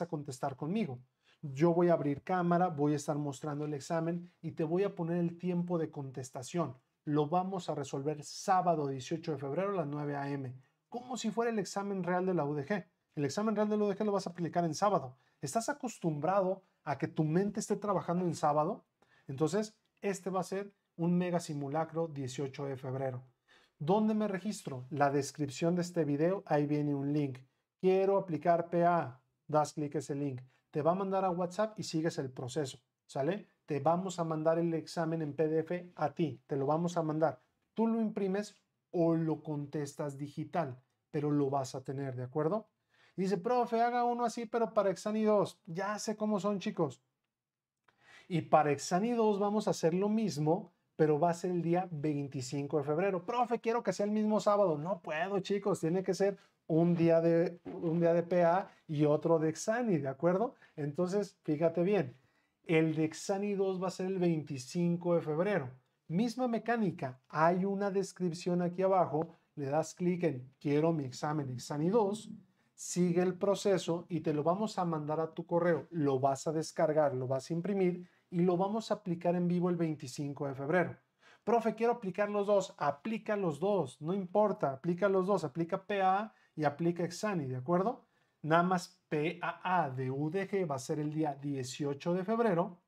a, contestar conmigo. Yo voy a abrir cámara, voy a estar mostrando el examen y te voy a poner el tiempo de contestación. Lo vamos a resolver sábado 18 de febrero a las 9 a.m. Como si fuera el examen real de la UDG. El examen real de la UDG lo vas a aplicar en sábado. ¿Estás acostumbrado a que tu mente esté trabajando en sábado? Entonces, este va a ser un mega simulacro 18 de febrero. ¿Dónde me registro? La descripción de este video, ahí viene un link. Quiero aplicar PA, das clic ese link. Te va a mandar a WhatsApp y sigues el proceso, ¿sale? Te vamos a mandar el examen en PDF a ti, te lo vamos a mandar. Tú lo imprimes o lo contestas digital, pero lo vas a tener, ¿de acuerdo? dice, profe, haga uno así, pero para Exani 2. Ya sé cómo son, chicos. Y para Exani 2 vamos a hacer lo mismo, pero va a ser el día 25 de febrero. Profe, quiero que sea el mismo sábado. No puedo, chicos, tiene que ser un día de, un día de PA y otro de Exani, ¿de acuerdo? Entonces, fíjate bien, el de Exani 2 va a ser el 25 de febrero. Misma mecánica, hay una descripción aquí abajo, le das clic en quiero mi examen Exani 2, sigue el proceso y te lo vamos a mandar a tu correo, lo vas a descargar, lo vas a imprimir y lo vamos a aplicar en vivo el 25 de febrero. Profe, quiero aplicar los dos. Aplica los dos, no importa, aplica los dos, aplica PAA y aplica Exani, ¿de acuerdo? Nada más PAA de UDG va a ser el día 18 de febrero.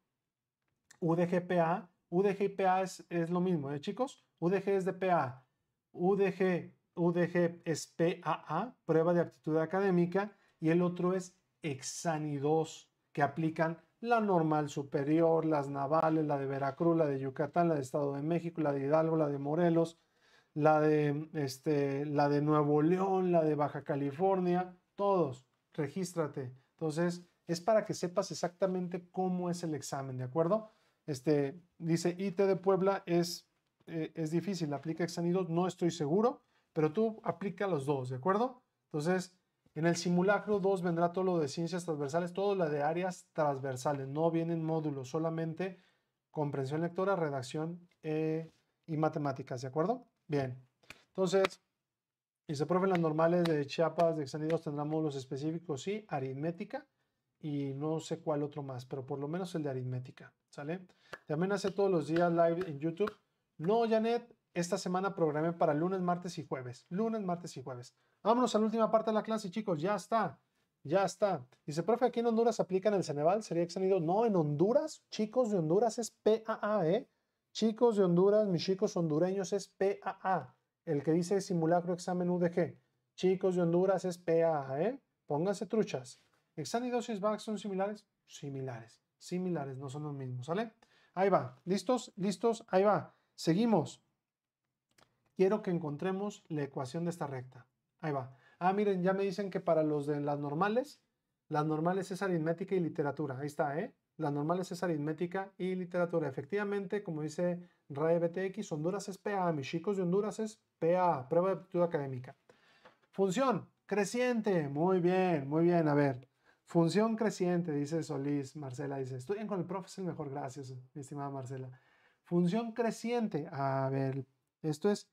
UDG PA, UDG y PA es, lo mismo, ¿eh, chicos? UDG es de PA, UDG, UDG es PAA, prueba de aptitud académica, y el otro es Exani 2, que aplican la normal superior, las navales, la de Veracruz, la de Yucatán, la de Estado de México, la de Hidalgo, la de Morelos, la de, este, la de Nuevo León, la de Baja California, todos, regístrate. Entonces, es para que sepas exactamente cómo es el examen, ¿de acuerdo? Este, dice IT de Puebla es, eh, es difícil, aplica Exanidos, no estoy seguro, pero tú aplica los dos, ¿de acuerdo? Entonces, en el simulacro 2 vendrá todo lo de ciencias transversales, todo lo de áreas transversales, no vienen módulos, solamente comprensión lectora, redacción eh, y matemáticas, ¿de acuerdo? Bien, entonces, se profe, las normales de Chiapas, de Extendidos tendrán módulos específicos, sí, aritmética y no sé cuál otro más, pero por lo menos el de aritmética, ¿sale? También hace todos los días live en YouTube. No, Janet, esta semana programé para lunes, martes y jueves. Lunes, martes y jueves. Vámonos a la última parte de la clase, chicos. Ya está. Ya está. Dice, profe, aquí en Honduras aplican el Ceneval. Sería extendido. No, en Honduras, chicos de Honduras es PAA, ¿eh? Chicos de Honduras, mis chicos hondureños es PAA. El que dice simulacro examen UDG. Chicos de Honduras es PAA, ¿eh? Pónganse truchas. Examen y dosis son similares. Similares. Similares, no son los mismos, ¿sale? Ahí va. ¿Listos? ¿Listos? Ahí va. Seguimos. Quiero que encontremos la ecuación de esta recta. Ahí va. Ah, miren, ya me dicen que para los de las normales, las normales es aritmética y literatura. Ahí está, ¿eh? Las normales es aritmética y literatura. Efectivamente, como dice RAE BTX, Honduras es PA. Mis chicos de Honduras es PA, prueba de aptitud académica. Función, creciente. Muy bien, muy bien. A ver, función creciente, dice Solís. Marcela dice, estudien con el profe, es mejor. Gracias, mi estimada Marcela. Función creciente. A ver, esto es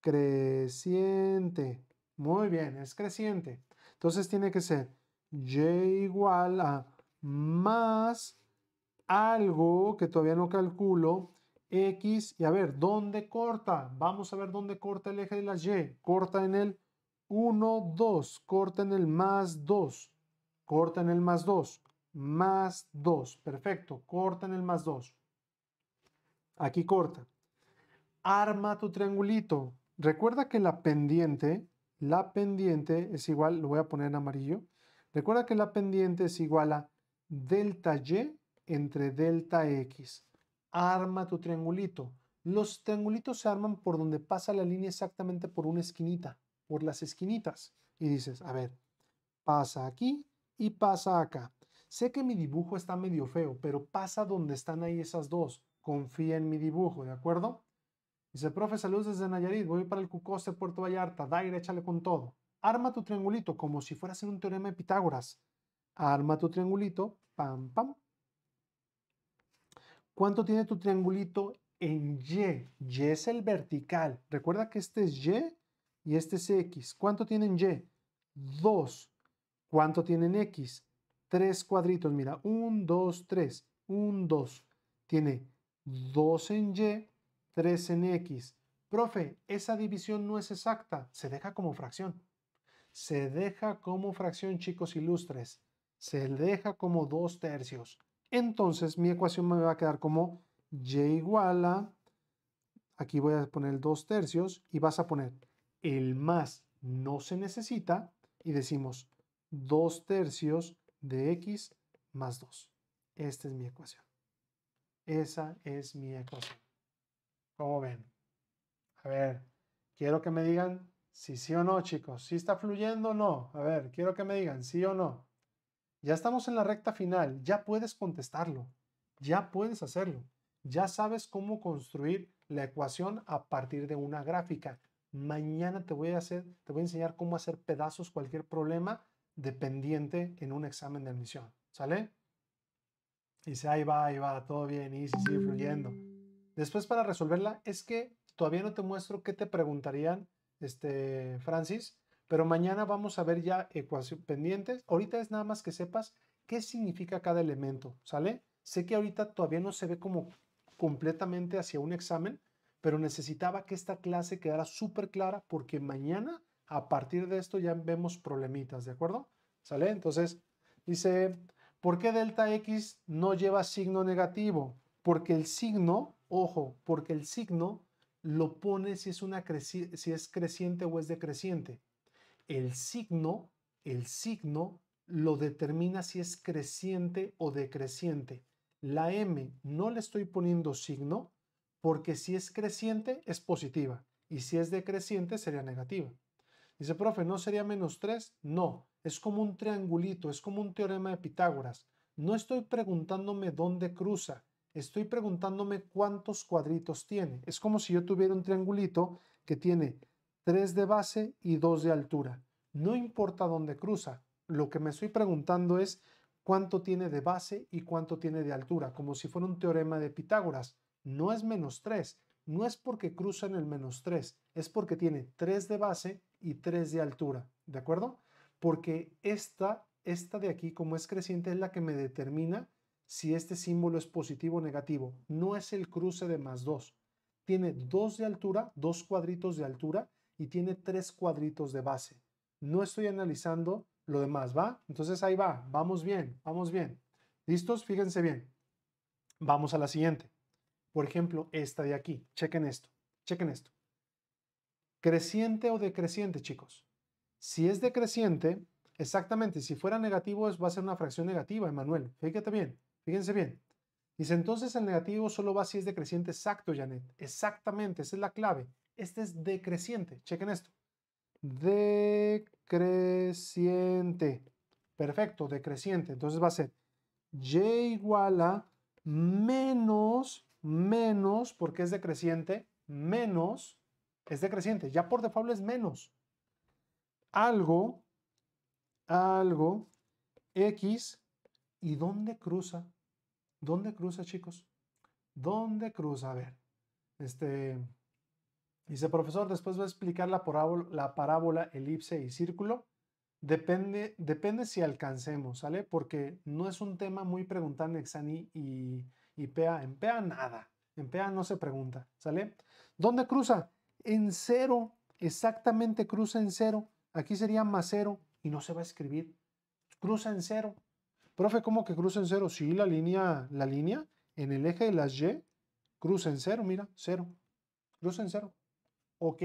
creciente. Muy bien, es creciente. Entonces tiene que ser y igual a más algo que todavía no calculo, x, y a ver, ¿dónde corta? Vamos a ver dónde corta el eje de las y. Corta en el 1, 2, corta en el más 2, corta en el más 2, más 2, perfecto, corta en el más 2. Aquí corta. Arma tu triangulito. Recuerda que la pendiente la pendiente es igual, lo voy a poner en amarillo. Recuerda que la pendiente es igual a delta Y entre delta X. Arma tu triangulito. Los triangulitos se arman por donde pasa la línea exactamente por una esquinita, por las esquinitas. Y dices, a ver, pasa aquí y pasa acá. Sé que mi dibujo está medio feo, pero pasa donde están ahí esas dos. Confía en mi dibujo, ¿de acuerdo? Dice, profe, saludos desde Nayarit, voy para el de Puerto Vallarta, Daire, échale con todo. Arma tu triangulito como si fuera en un teorema de Pitágoras. Arma tu triangulito, pam, pam. ¿Cuánto tiene tu triangulito en Y? Y es el vertical. Recuerda que este es Y y este es X. ¿Cuánto tiene en Y? 2. ¿Cuánto tiene en X? 3 cuadritos. Mira, 1, 2, 3. 1, 2. Tiene 2 en Y 3 en x. Profe, esa división no es exacta, se deja como fracción. Se deja como fracción, chicos ilustres. Se deja como 2 tercios. Entonces mi ecuación me va a quedar como y igual a, aquí voy a poner 2 tercios y vas a poner el más no se necesita y decimos 2 tercios de x más 2. Esta es mi ecuación. Esa es mi ecuación. ¿Cómo ven? A ver, quiero que me digan si sí o no, chicos. Si está fluyendo o no. A ver, quiero que me digan sí o no. Ya estamos en la recta final. Ya puedes contestarlo. Ya puedes hacerlo. Ya sabes cómo construir la ecuación a partir de una gráfica. Mañana te voy a hacer, te voy a enseñar cómo hacer pedazos cualquier problema dependiente en un examen de admisión. ¿Sale? Y dice, ahí va, ahí va, todo bien, y sigue fluyendo. Después para resolverla es que todavía no te muestro qué te preguntarían, este, Francis, pero mañana vamos a ver ya ecuación pendientes. Ahorita es nada más que sepas qué significa cada elemento, ¿sale? Sé que ahorita todavía no se ve como completamente hacia un examen, pero necesitaba que esta clase quedara súper clara porque mañana a partir de esto ya vemos problemitas, ¿de acuerdo? ¿Sale? Entonces dice, ¿por qué delta X no lleva signo negativo? Porque el signo Ojo, porque el signo lo pone si es, una si es creciente o es decreciente. El signo, el signo lo determina si es creciente o decreciente. La M no le estoy poniendo signo porque si es creciente es positiva y si es decreciente sería negativa. Dice, profe, ¿no sería menos 3? No, es como un triangulito, es como un teorema de Pitágoras. No estoy preguntándome dónde cruza, estoy preguntándome cuántos cuadritos tiene. Es como si yo tuviera un triangulito que tiene 3 de base y 2 de altura. No importa dónde cruza, lo que me estoy preguntando es cuánto tiene de base y cuánto tiene de altura, como si fuera un teorema de Pitágoras. No es menos 3, no es porque cruza en el menos 3, es porque tiene 3 de base y 3 de altura, ¿de acuerdo? Porque esta, esta de aquí, como es creciente, es la que me determina si este símbolo es positivo o negativo. No es el cruce de más 2. Tiene 2 de altura, 2 cuadritos de altura y tiene 3 cuadritos de base. No estoy analizando lo demás, ¿va? Entonces ahí va, vamos bien, vamos bien. ¿Listos? Fíjense bien. Vamos a la siguiente. Por ejemplo, esta de aquí. Chequen esto, chequen esto. ¿Creciente o decreciente, chicos? Si es decreciente, exactamente, si fuera negativo va a ser una fracción negativa, Emanuel. Fíjate bien. Fíjense bien. Dice, entonces el negativo solo va si es decreciente exacto, Janet. Exactamente, esa es la clave. Este es decreciente. Chequen esto. Decreciente. Perfecto, decreciente. Entonces va a ser y igual a menos, menos, porque es decreciente, menos, es decreciente. Ya por default es menos. Algo, algo, x ¿Y dónde cruza? ¿Dónde cruza, chicos? ¿Dónde cruza? A ver, este, dice profesor, después va a explicar la parábola, elipse y círculo. Depende, depende si alcancemos, ¿sale? Porque no es un tema muy en Exani y, y PEA. En PEA nada, en PEA no se pregunta, ¿sale? ¿Dónde cruza? En cero, exactamente cruza en cero. Aquí sería más cero y no se va a escribir. Cruza en cero, Profe, ¿cómo que cruza en cero? Sí, la línea, la línea en el eje de las Y cruza en cero, mira, cero. Cruza en cero. Ok,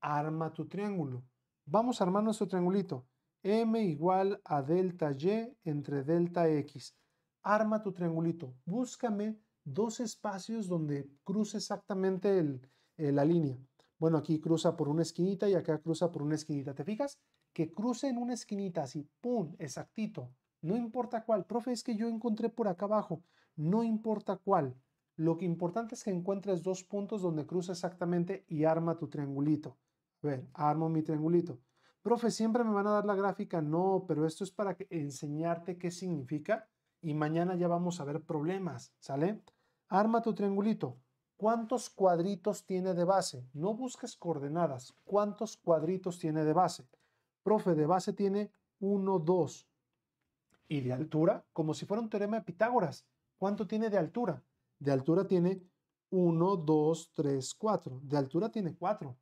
arma tu triángulo. Vamos a armar nuestro triangulito. M igual a delta Y entre delta X. Arma tu triangulito. Búscame dos espacios donde cruce exactamente eh, la línea. Bueno, aquí cruza por una esquinita y acá cruza por una esquinita. ¿Te fijas? Que cruce en una esquinita así, ¡pum! Exactito. No importa cuál. Profe, es que yo encontré por acá abajo. No importa cuál. Lo que importante es que encuentres dos puntos donde cruza exactamente y arma tu triangulito. A ver, armo mi triangulito. Profe, siempre me van a dar la gráfica. No, pero esto es para enseñarte qué significa y mañana ya vamos a ver problemas, ¿sale? Arma tu triangulito. ¿Cuántos cuadritos tiene de base? No busques coordenadas. ¿Cuántos cuadritos tiene de base? Profe, de base tiene 1, 2 y de altura, como si fuera un teorema de Pitágoras. ¿Cuánto tiene de altura? De altura tiene 1, 2, 3, 4. De altura tiene 4.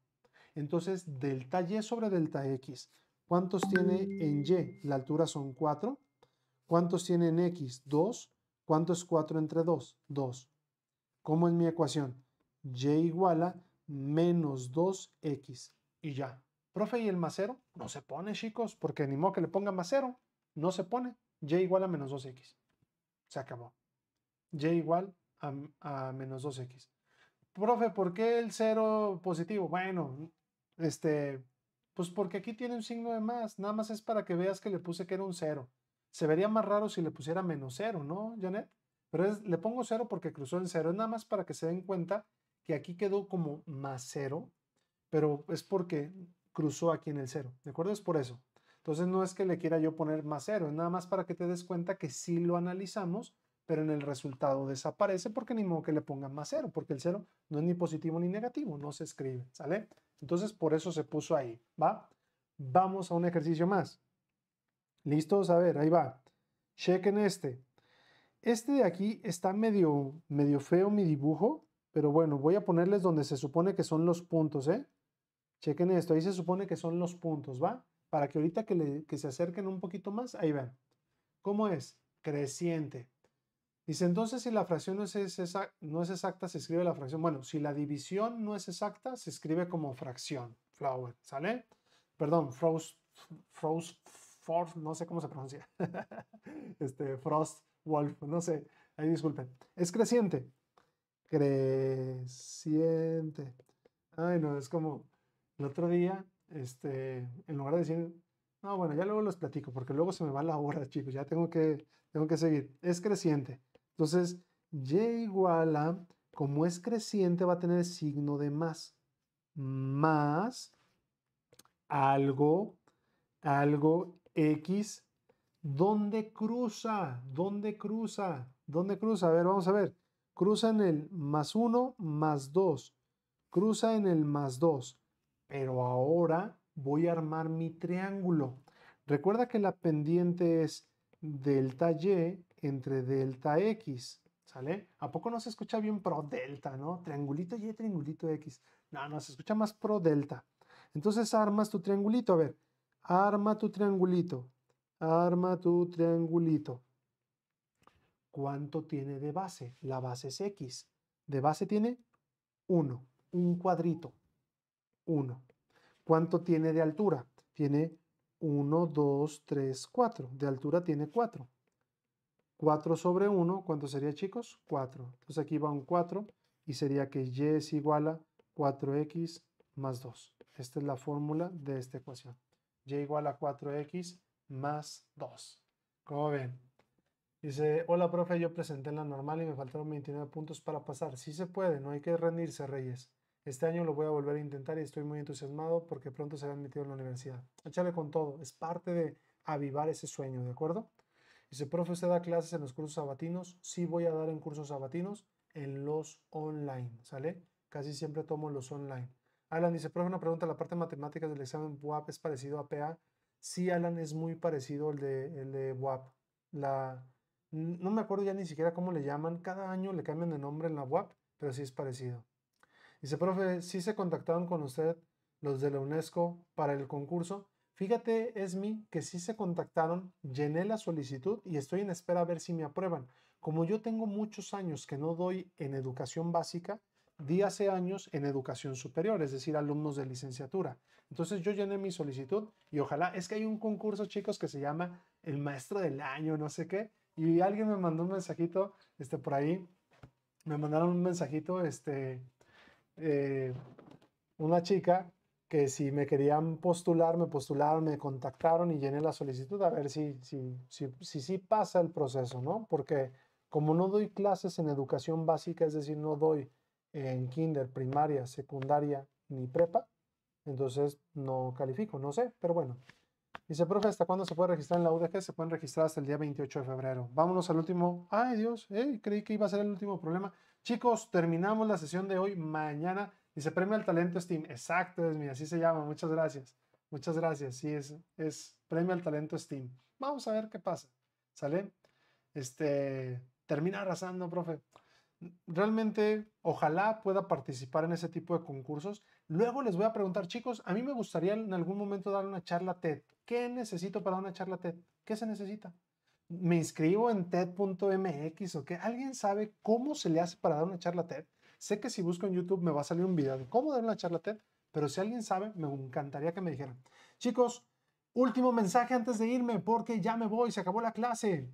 Entonces, delta Y sobre delta X. ¿Cuántos tiene en Y? La altura son 4. ¿Cuántos tiene en X? 2. ¿Cuánto es 4 entre 2? 2. ¿Cómo es mi ecuación? Y igual a menos 2X. Y ya. Profe, ¿y el más 0? No se pone, chicos, porque ni modo que le ponga más 0. No se pone y igual a menos 2x. Se acabó. y igual a, menos 2x. Profe, ¿por qué el cero positivo? Bueno, este, pues porque aquí tiene un signo de más. Nada más es para que veas que le puse que era un cero. Se vería más raro si le pusiera menos 0, ¿no, Janet? Pero le pongo cero porque cruzó en cero. Es nada más para que se den cuenta que aquí quedó como más 0. Pero es porque cruzó aquí en el cero. ¿De acuerdo? Es por eso. Entonces no es que le quiera yo poner más cero, es nada más para que te des cuenta que sí lo analizamos, pero en el resultado desaparece porque ni modo que le pongan más cero, porque el cero no es ni positivo ni negativo, no se escribe, ¿sale? Entonces por eso se puso ahí, ¿va? Vamos a un ejercicio más. ¿Listos? A ver, ahí va. Chequen este. Este de aquí está medio, medio feo mi dibujo, pero bueno, voy a ponerles donde se supone que son los puntos, ¿eh? Chequen esto, ahí se supone que son los puntos, ¿va? para que ahorita que, se acerquen un poquito más, ahí ven ¿Cómo es? Creciente. Dice, entonces si la fracción no es, exacta, no es exacta, se escribe la fracción. Bueno, si la división no es exacta, se escribe como fracción. Flower, ¿sale? Perdón, Frost, Frost, no sé cómo se pronuncia. este, Frost, Wolf, no sé. Ahí disculpen. Es creciente. Creciente. Ay, no, es como el otro día este, en lugar de decir, no, bueno, ya luego los platico, porque luego se me va la hora, chicos, ya tengo que, tengo que seguir. Es creciente. Entonces, y igual a, como es creciente, va a tener el signo de más. Más algo, algo X, ¿dónde cruza? ¿Dónde cruza? ¿Dónde cruza? A ver, vamos a ver. Cruza en el más 1, más 2. Cruza en el más 2 pero ahora voy a armar mi triángulo. Recuerda que la pendiente es delta Y entre delta X, ¿sale? ¿A poco no se escucha bien pro delta, no? Triangulito Y, triangulito X. No, no, se escucha más pro delta. Entonces armas tu triangulito, a ver, arma tu triangulito, arma tu triangulito. ¿Cuánto tiene de base? La base es X. De base tiene 1, un cuadrito. 1. ¿Cuánto tiene de altura? Tiene 1, 2, 3, 4. De altura tiene 4. 4 sobre 1, ¿cuánto sería chicos? 4. Entonces aquí va un 4 y sería que y es igual a 4x más 2. Esta es la fórmula de esta ecuación. y igual a 4x más 2. ¿Cómo ven? Dice, hola profe, yo presenté en la normal y me faltaron 29 puntos para pasar. Sí se puede, no hay que rendirse, Reyes. Este año lo voy a volver a intentar y estoy muy entusiasmado porque pronto será admitido en la universidad. Échale con todo, es parte de avivar ese sueño, ¿de acuerdo? Dice, profe, ¿usted da clases en los cursos sabatinos? Sí voy a dar en cursos sabatinos en los online, ¿sale? Casi siempre tomo los online. Alan dice, profe, una pregunta, ¿la parte de matemáticas del examen WAP es parecido a PA? Sí, Alan, es muy parecido al de, el de WAP. La, no me acuerdo ya ni siquiera cómo le llaman, cada año le cambian de nombre en la WAP, pero sí es parecido. Dice, profe, ¿sí se contactaron con usted los de la UNESCO para el concurso? Fíjate, Esmi, que sí se contactaron, llené la solicitud y estoy en espera a ver si me aprueban. Como yo tengo muchos años que no doy en educación básica, di hace años en educación superior, es decir, alumnos de licenciatura. Entonces yo llené mi solicitud y ojalá, es que hay un concurso, chicos, que se llama el maestro del año, no sé qué, y alguien me mandó un mensajito, este, por ahí, me mandaron un mensajito, este, eh, una chica que si me querían postular, me postularon, me contactaron y llené la solicitud a ver si si, si, si, pasa el proceso, ¿no? Porque como no doy clases en educación básica, es decir, no doy en kinder, primaria, secundaria ni prepa, entonces no califico, no sé, pero bueno. Dice, profe, ¿hasta cuándo se puede registrar en la UDG? Se pueden registrar hasta el día 28 de febrero. Vámonos al último. Ay, Dios, eh, creí que iba a ser el último problema. Chicos, terminamos la sesión de hoy. Mañana dice Premio al Talento Steam. Exacto, es mi, así se llama. Muchas gracias. Muchas gracias. Sí, es, es Premio al Talento Steam. Vamos a ver qué pasa. ¿Sale? Este, termina arrasando, profe. Realmente, ojalá pueda participar en ese tipo de concursos. Luego les voy a preguntar, chicos, a mí me gustaría en algún momento dar una charla TED. ¿Qué necesito para una charla TED? ¿Qué se necesita? me inscribo en TED.mx o qué. ¿Alguien sabe cómo se le hace para dar una charla TED? Sé que si busco en YouTube me va a salir un video de cómo dar una charla TED, pero si alguien sabe, me encantaría que me dijeran. Chicos, último mensaje antes de irme porque ya me voy, se acabó la clase.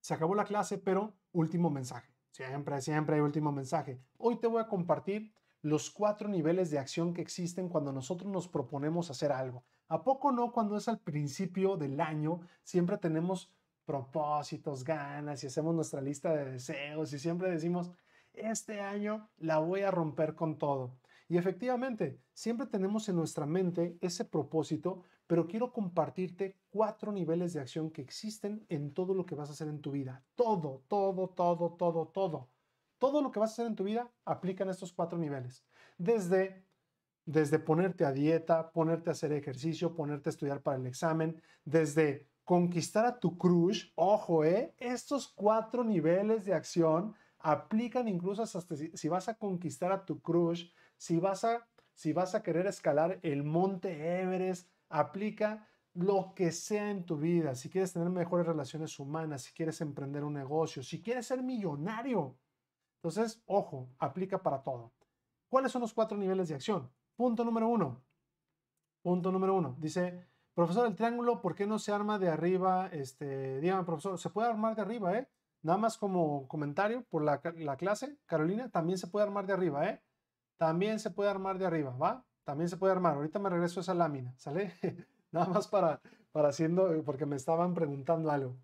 Se acabó la clase, pero último mensaje. Siempre, siempre hay último mensaje. Hoy te voy a compartir los cuatro niveles de acción que existen cuando nosotros nos proponemos hacer algo. ¿A poco no cuando es al principio del año siempre tenemos propósitos, ganas y hacemos nuestra lista de deseos y siempre decimos, este año la voy a romper con todo. Y efectivamente, siempre tenemos en nuestra mente ese propósito, pero quiero compartirte cuatro niveles de acción que existen en todo lo que vas a hacer en tu vida. Todo, todo, todo, todo, todo. Todo lo que vas a hacer en tu vida aplica en estos cuatro niveles. Desde desde ponerte a dieta, ponerte a hacer ejercicio, ponerte a estudiar para el examen, desde conquistar a tu crush, ojo, eh, Estos cuatro niveles de acción aplican incluso hasta si vas a conquistar a tu crush, si vas a, si vas a querer escalar el monte Everest, aplica lo que sea en tu vida, si quieres tener mejores relaciones humanas, si quieres emprender un negocio, si quieres ser millonario. Entonces, ojo, aplica para todo. ¿Cuáles son los cuatro niveles de acción? Punto número uno. Punto número uno. Dice, Profesor, el triángulo, ¿por qué no se arma de arriba? Este, dígame, profesor, se puede armar de arriba, ¿eh? Nada más como comentario por la, clase, Carolina, también se puede armar de arriba, ¿eh? También se puede armar de arriba, ¿va? También se puede armar. Ahorita me regreso a esa lámina, ¿sale? Nada más para, para haciendo, eh, porque me estaban preguntando algo.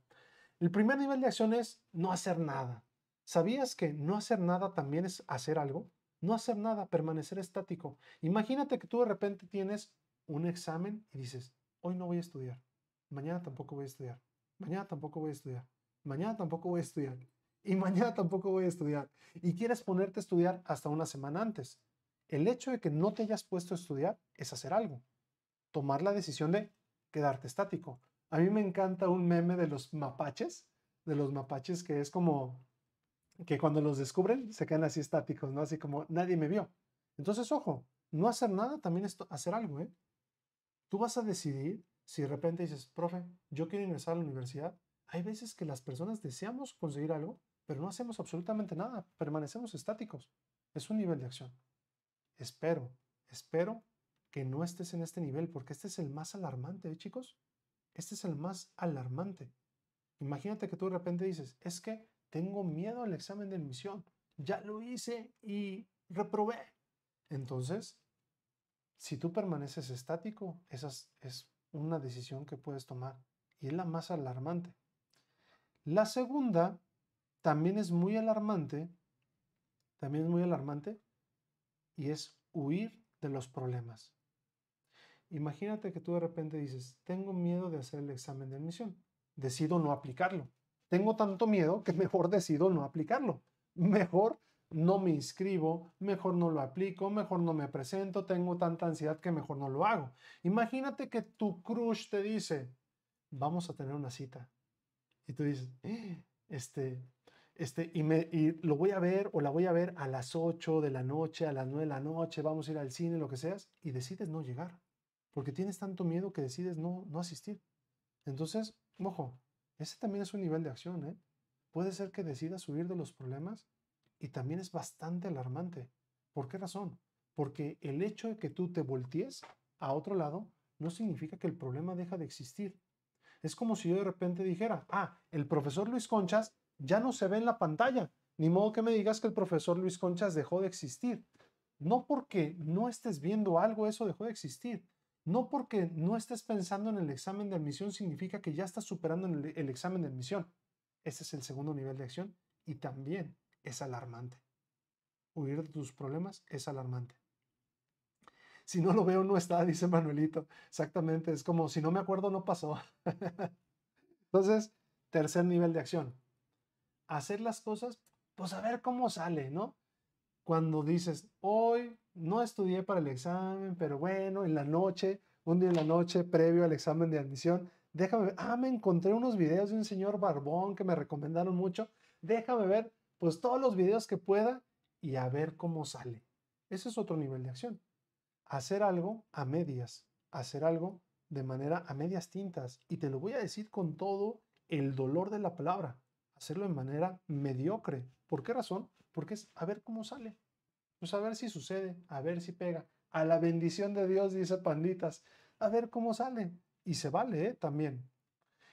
El primer nivel de acción es no hacer nada. ¿Sabías que no hacer nada también es hacer algo? No hacer nada, permanecer estático. Imagínate que tú de repente tienes un examen y dices, hoy no voy a estudiar, mañana tampoco voy a estudiar, mañana tampoco voy a estudiar, mañana tampoco voy a estudiar y mañana tampoco voy a estudiar. Y quieres ponerte a estudiar hasta una semana antes. El hecho de que no te hayas puesto a estudiar es hacer algo. Tomar la decisión de quedarte estático. A mí me encanta un meme de los mapaches, de los mapaches que es como que cuando los descubren se quedan así estáticos, ¿no? Así como nadie me vio. Entonces, ojo, no hacer nada también es hacer algo, ¿eh? Tú vas a decidir si de repente dices, profe, yo quiero ingresar a la universidad. Hay veces que las personas deseamos conseguir algo, pero no hacemos absolutamente nada, permanecemos estáticos. Es un nivel de acción. Espero, espero que no estés en este nivel, porque este es el más alarmante, ¿eh, chicos? Este es el más alarmante. Imagínate que tú de repente dices, es que tengo miedo al examen de admisión, ya lo hice y reprobé. Entonces, si tú permaneces estático, esa es una decisión que puedes tomar y es la más alarmante. La segunda también es muy alarmante, también es muy alarmante y es huir de los problemas. Imagínate que tú de repente dices, tengo miedo de hacer el examen de admisión, decido no aplicarlo. Tengo tanto miedo que mejor decido no aplicarlo. Mejor no me inscribo, mejor no lo aplico, mejor no me presento, tengo tanta ansiedad que mejor no lo hago. Imagínate que tu crush te dice, vamos a tener una cita. Y tú dices, eh, este, este, y, lo voy a ver o la voy a ver a las 8 de la noche, a las 9 de la noche, vamos a ir al cine, lo que seas, y decides no llegar, porque tienes tanto miedo que decides no, no asistir. Entonces, ojo, ese también es un nivel de acción, ¿eh? Puede ser que decidas huir de los problemas y también es bastante alarmante. ¿Por qué razón? Porque el hecho de que tú te voltees a otro lado no significa que el problema deja de existir. Es como si yo de repente dijera, ah, el profesor Luis Conchas ya no se ve en la pantalla. Ni modo que me digas que el profesor Luis Conchas dejó de existir. No porque no estés viendo algo, eso dejó de existir. No porque no estés pensando en el examen de admisión significa que ya estás superando el, examen de admisión. ese es el segundo nivel de acción y también es alarmante. Huir de tus problemas es alarmante. Si no lo veo, no está, dice Manuelito. Exactamente, es como si no me acuerdo, no pasó. Entonces, tercer nivel de acción. Hacer las cosas, pues a ver cómo sale, ¿no? Cuando dices, hoy no estudié para el examen, pero bueno, en la noche, un día en la noche, previo al examen de admisión, déjame ver, ah, me encontré unos videos de un señor barbón que me recomendaron mucho, déjame ver pues todos los videos que pueda y a ver cómo sale. Ese es otro nivel de acción. Hacer algo a medias, hacer algo de manera a medias tintas. Y te lo voy a decir con todo el dolor de la palabra, hacerlo de manera mediocre. ¿Por qué razón? Porque es a ver cómo sale. Pues a ver si sucede, a ver si pega. A la bendición de Dios, dice Panditas, a ver cómo sale. Y se vale ¿eh? también.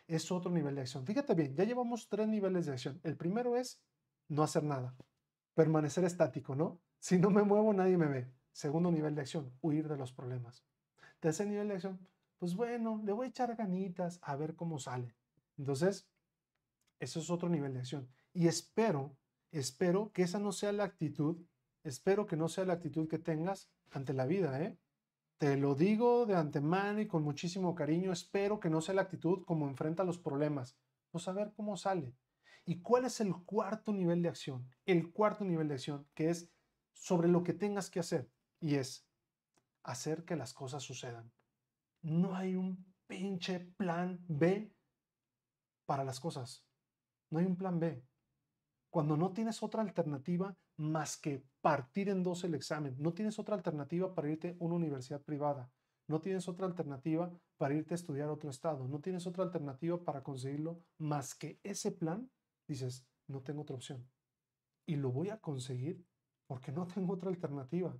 Es otro nivel de acción. Fíjate bien, ya llevamos tres niveles de acción. El primero es no hacer nada, permanecer estático, ¿no? Si no me muevo, nadie me ve. Segundo nivel de acción, huir de los problemas. Tercer nivel de acción, pues bueno, le voy a echar ganitas a ver cómo sale. Entonces, eso es otro nivel de acción. Y espero, espero que esa no sea la actitud, espero que no sea la actitud que tengas ante la vida, ¿eh? Te lo digo de antemano y con muchísimo cariño, espero que no sea la actitud como enfrenta los problemas. Pues a ver cómo sale. ¿Y cuál es el cuarto nivel de acción? El cuarto nivel de acción, que es sobre lo que tengas que hacer, y es hacer que las cosas sucedan. No hay un pinche plan B para las cosas. No hay un plan B. Cuando no tienes otra alternativa más que partir en dos el examen, no tienes otra alternativa para irte a una universidad privada, no tienes otra alternativa para irte a estudiar a otro estado, no tienes otra alternativa para conseguirlo más que ese plan, dices, no tengo otra opción. Y lo voy a conseguir porque no tengo otra alternativa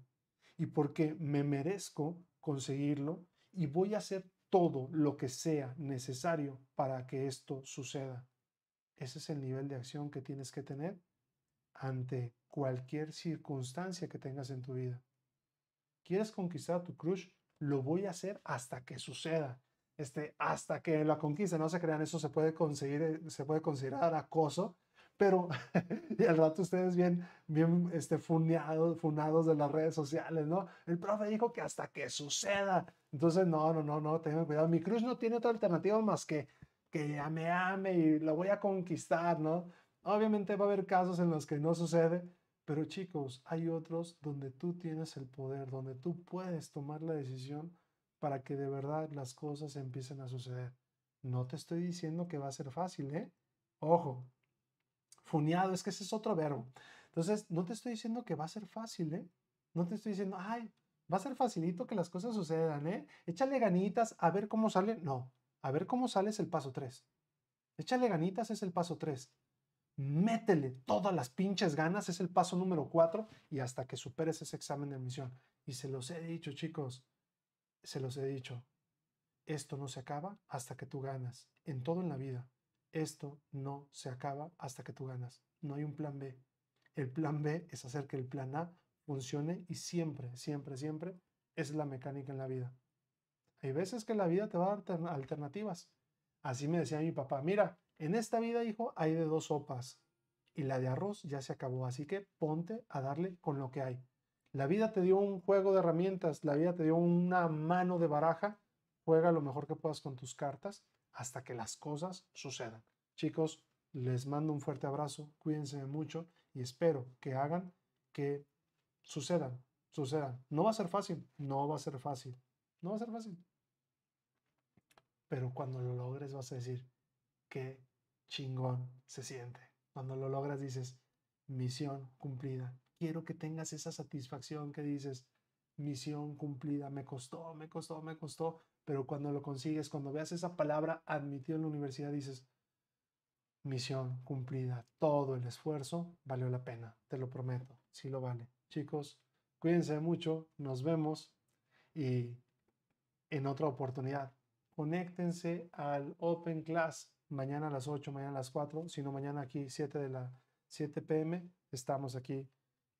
y porque me merezco conseguirlo y voy a hacer todo lo que sea necesario para que esto suceda. Ese es el nivel de acción que tienes que tener ante cualquier circunstancia que tengas en tu vida. ¿Quieres conquistar a tu crush? Lo voy a hacer hasta que suceda. Este, hasta que la conquista, no se crean, eso se puede, conseguir, eh, se puede considerar acoso, pero y al rato ustedes bien, bien este, funeados, funados de las redes sociales, ¿no? El profe dijo que hasta que suceda. Entonces, no, no, no, no, tengan cuidado. Mi cruz no tiene otra alternativa más que que ya me ame y la voy a conquistar, ¿no? Obviamente va a haber casos en los que no sucede, pero chicos, hay otros donde tú tienes el poder, donde tú puedes tomar la decisión para que de verdad las cosas empiecen a suceder. No te estoy diciendo que va a ser fácil, ¿eh? Ojo, funeado, es que ese es otro verbo. Entonces, no te estoy diciendo que va a ser fácil, ¿eh? No te estoy diciendo, ay, va a ser facilito que las cosas sucedan, ¿eh? Échale ganitas a ver cómo sale. No, a ver cómo sale es el paso 3. Échale ganitas es el paso 3. Métele todas las pinches ganas es el paso número 4 y hasta que superes ese examen de admisión. Y se los he dicho, chicos, se los he dicho, esto no se acaba hasta que tú ganas, en todo en la vida. Esto no se acaba hasta que tú ganas. No hay un plan B. El plan B es hacer que el plan A funcione y siempre, siempre, siempre es la mecánica en la vida. Hay veces que la vida te va a dar alternativas. Así me decía mi papá, mira, en esta vida, hijo, hay de dos sopas y la de arroz ya se acabó, así que ponte a darle con lo que hay. La vida te dio un juego de herramientas, la vida te dio una mano de baraja. Juega lo mejor que puedas con tus cartas hasta que las cosas sucedan. Chicos, les mando un fuerte abrazo, cuídense mucho y espero que hagan que sucedan, sucedan. No va a ser fácil, no va a ser fácil, no va a ser fácil. Pero cuando lo logres vas a decir, qué chingón se siente. Cuando lo logras dices, misión cumplida, quiero que tengas esa satisfacción que dices, misión cumplida, me costó, me costó, me costó, pero cuando lo consigues, cuando veas esa palabra admitido en la universidad, dices, misión cumplida, todo el esfuerzo valió la pena, te lo prometo, sí lo vale. Chicos, cuídense mucho, nos vemos y en otra oportunidad. Conéctense al Open Class mañana a las 8, mañana a las 4, sino mañana aquí 7 de la 7 pm estamos aquí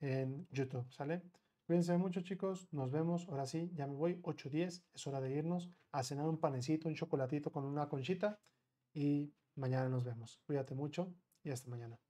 en YouTube, ¿sale? Cuídense mucho chicos, nos vemos, ahora sí, ya me voy, 8.10, es hora de irnos a cenar un panecito, un chocolatito con una conchita y mañana nos vemos. Cuídate mucho y hasta mañana.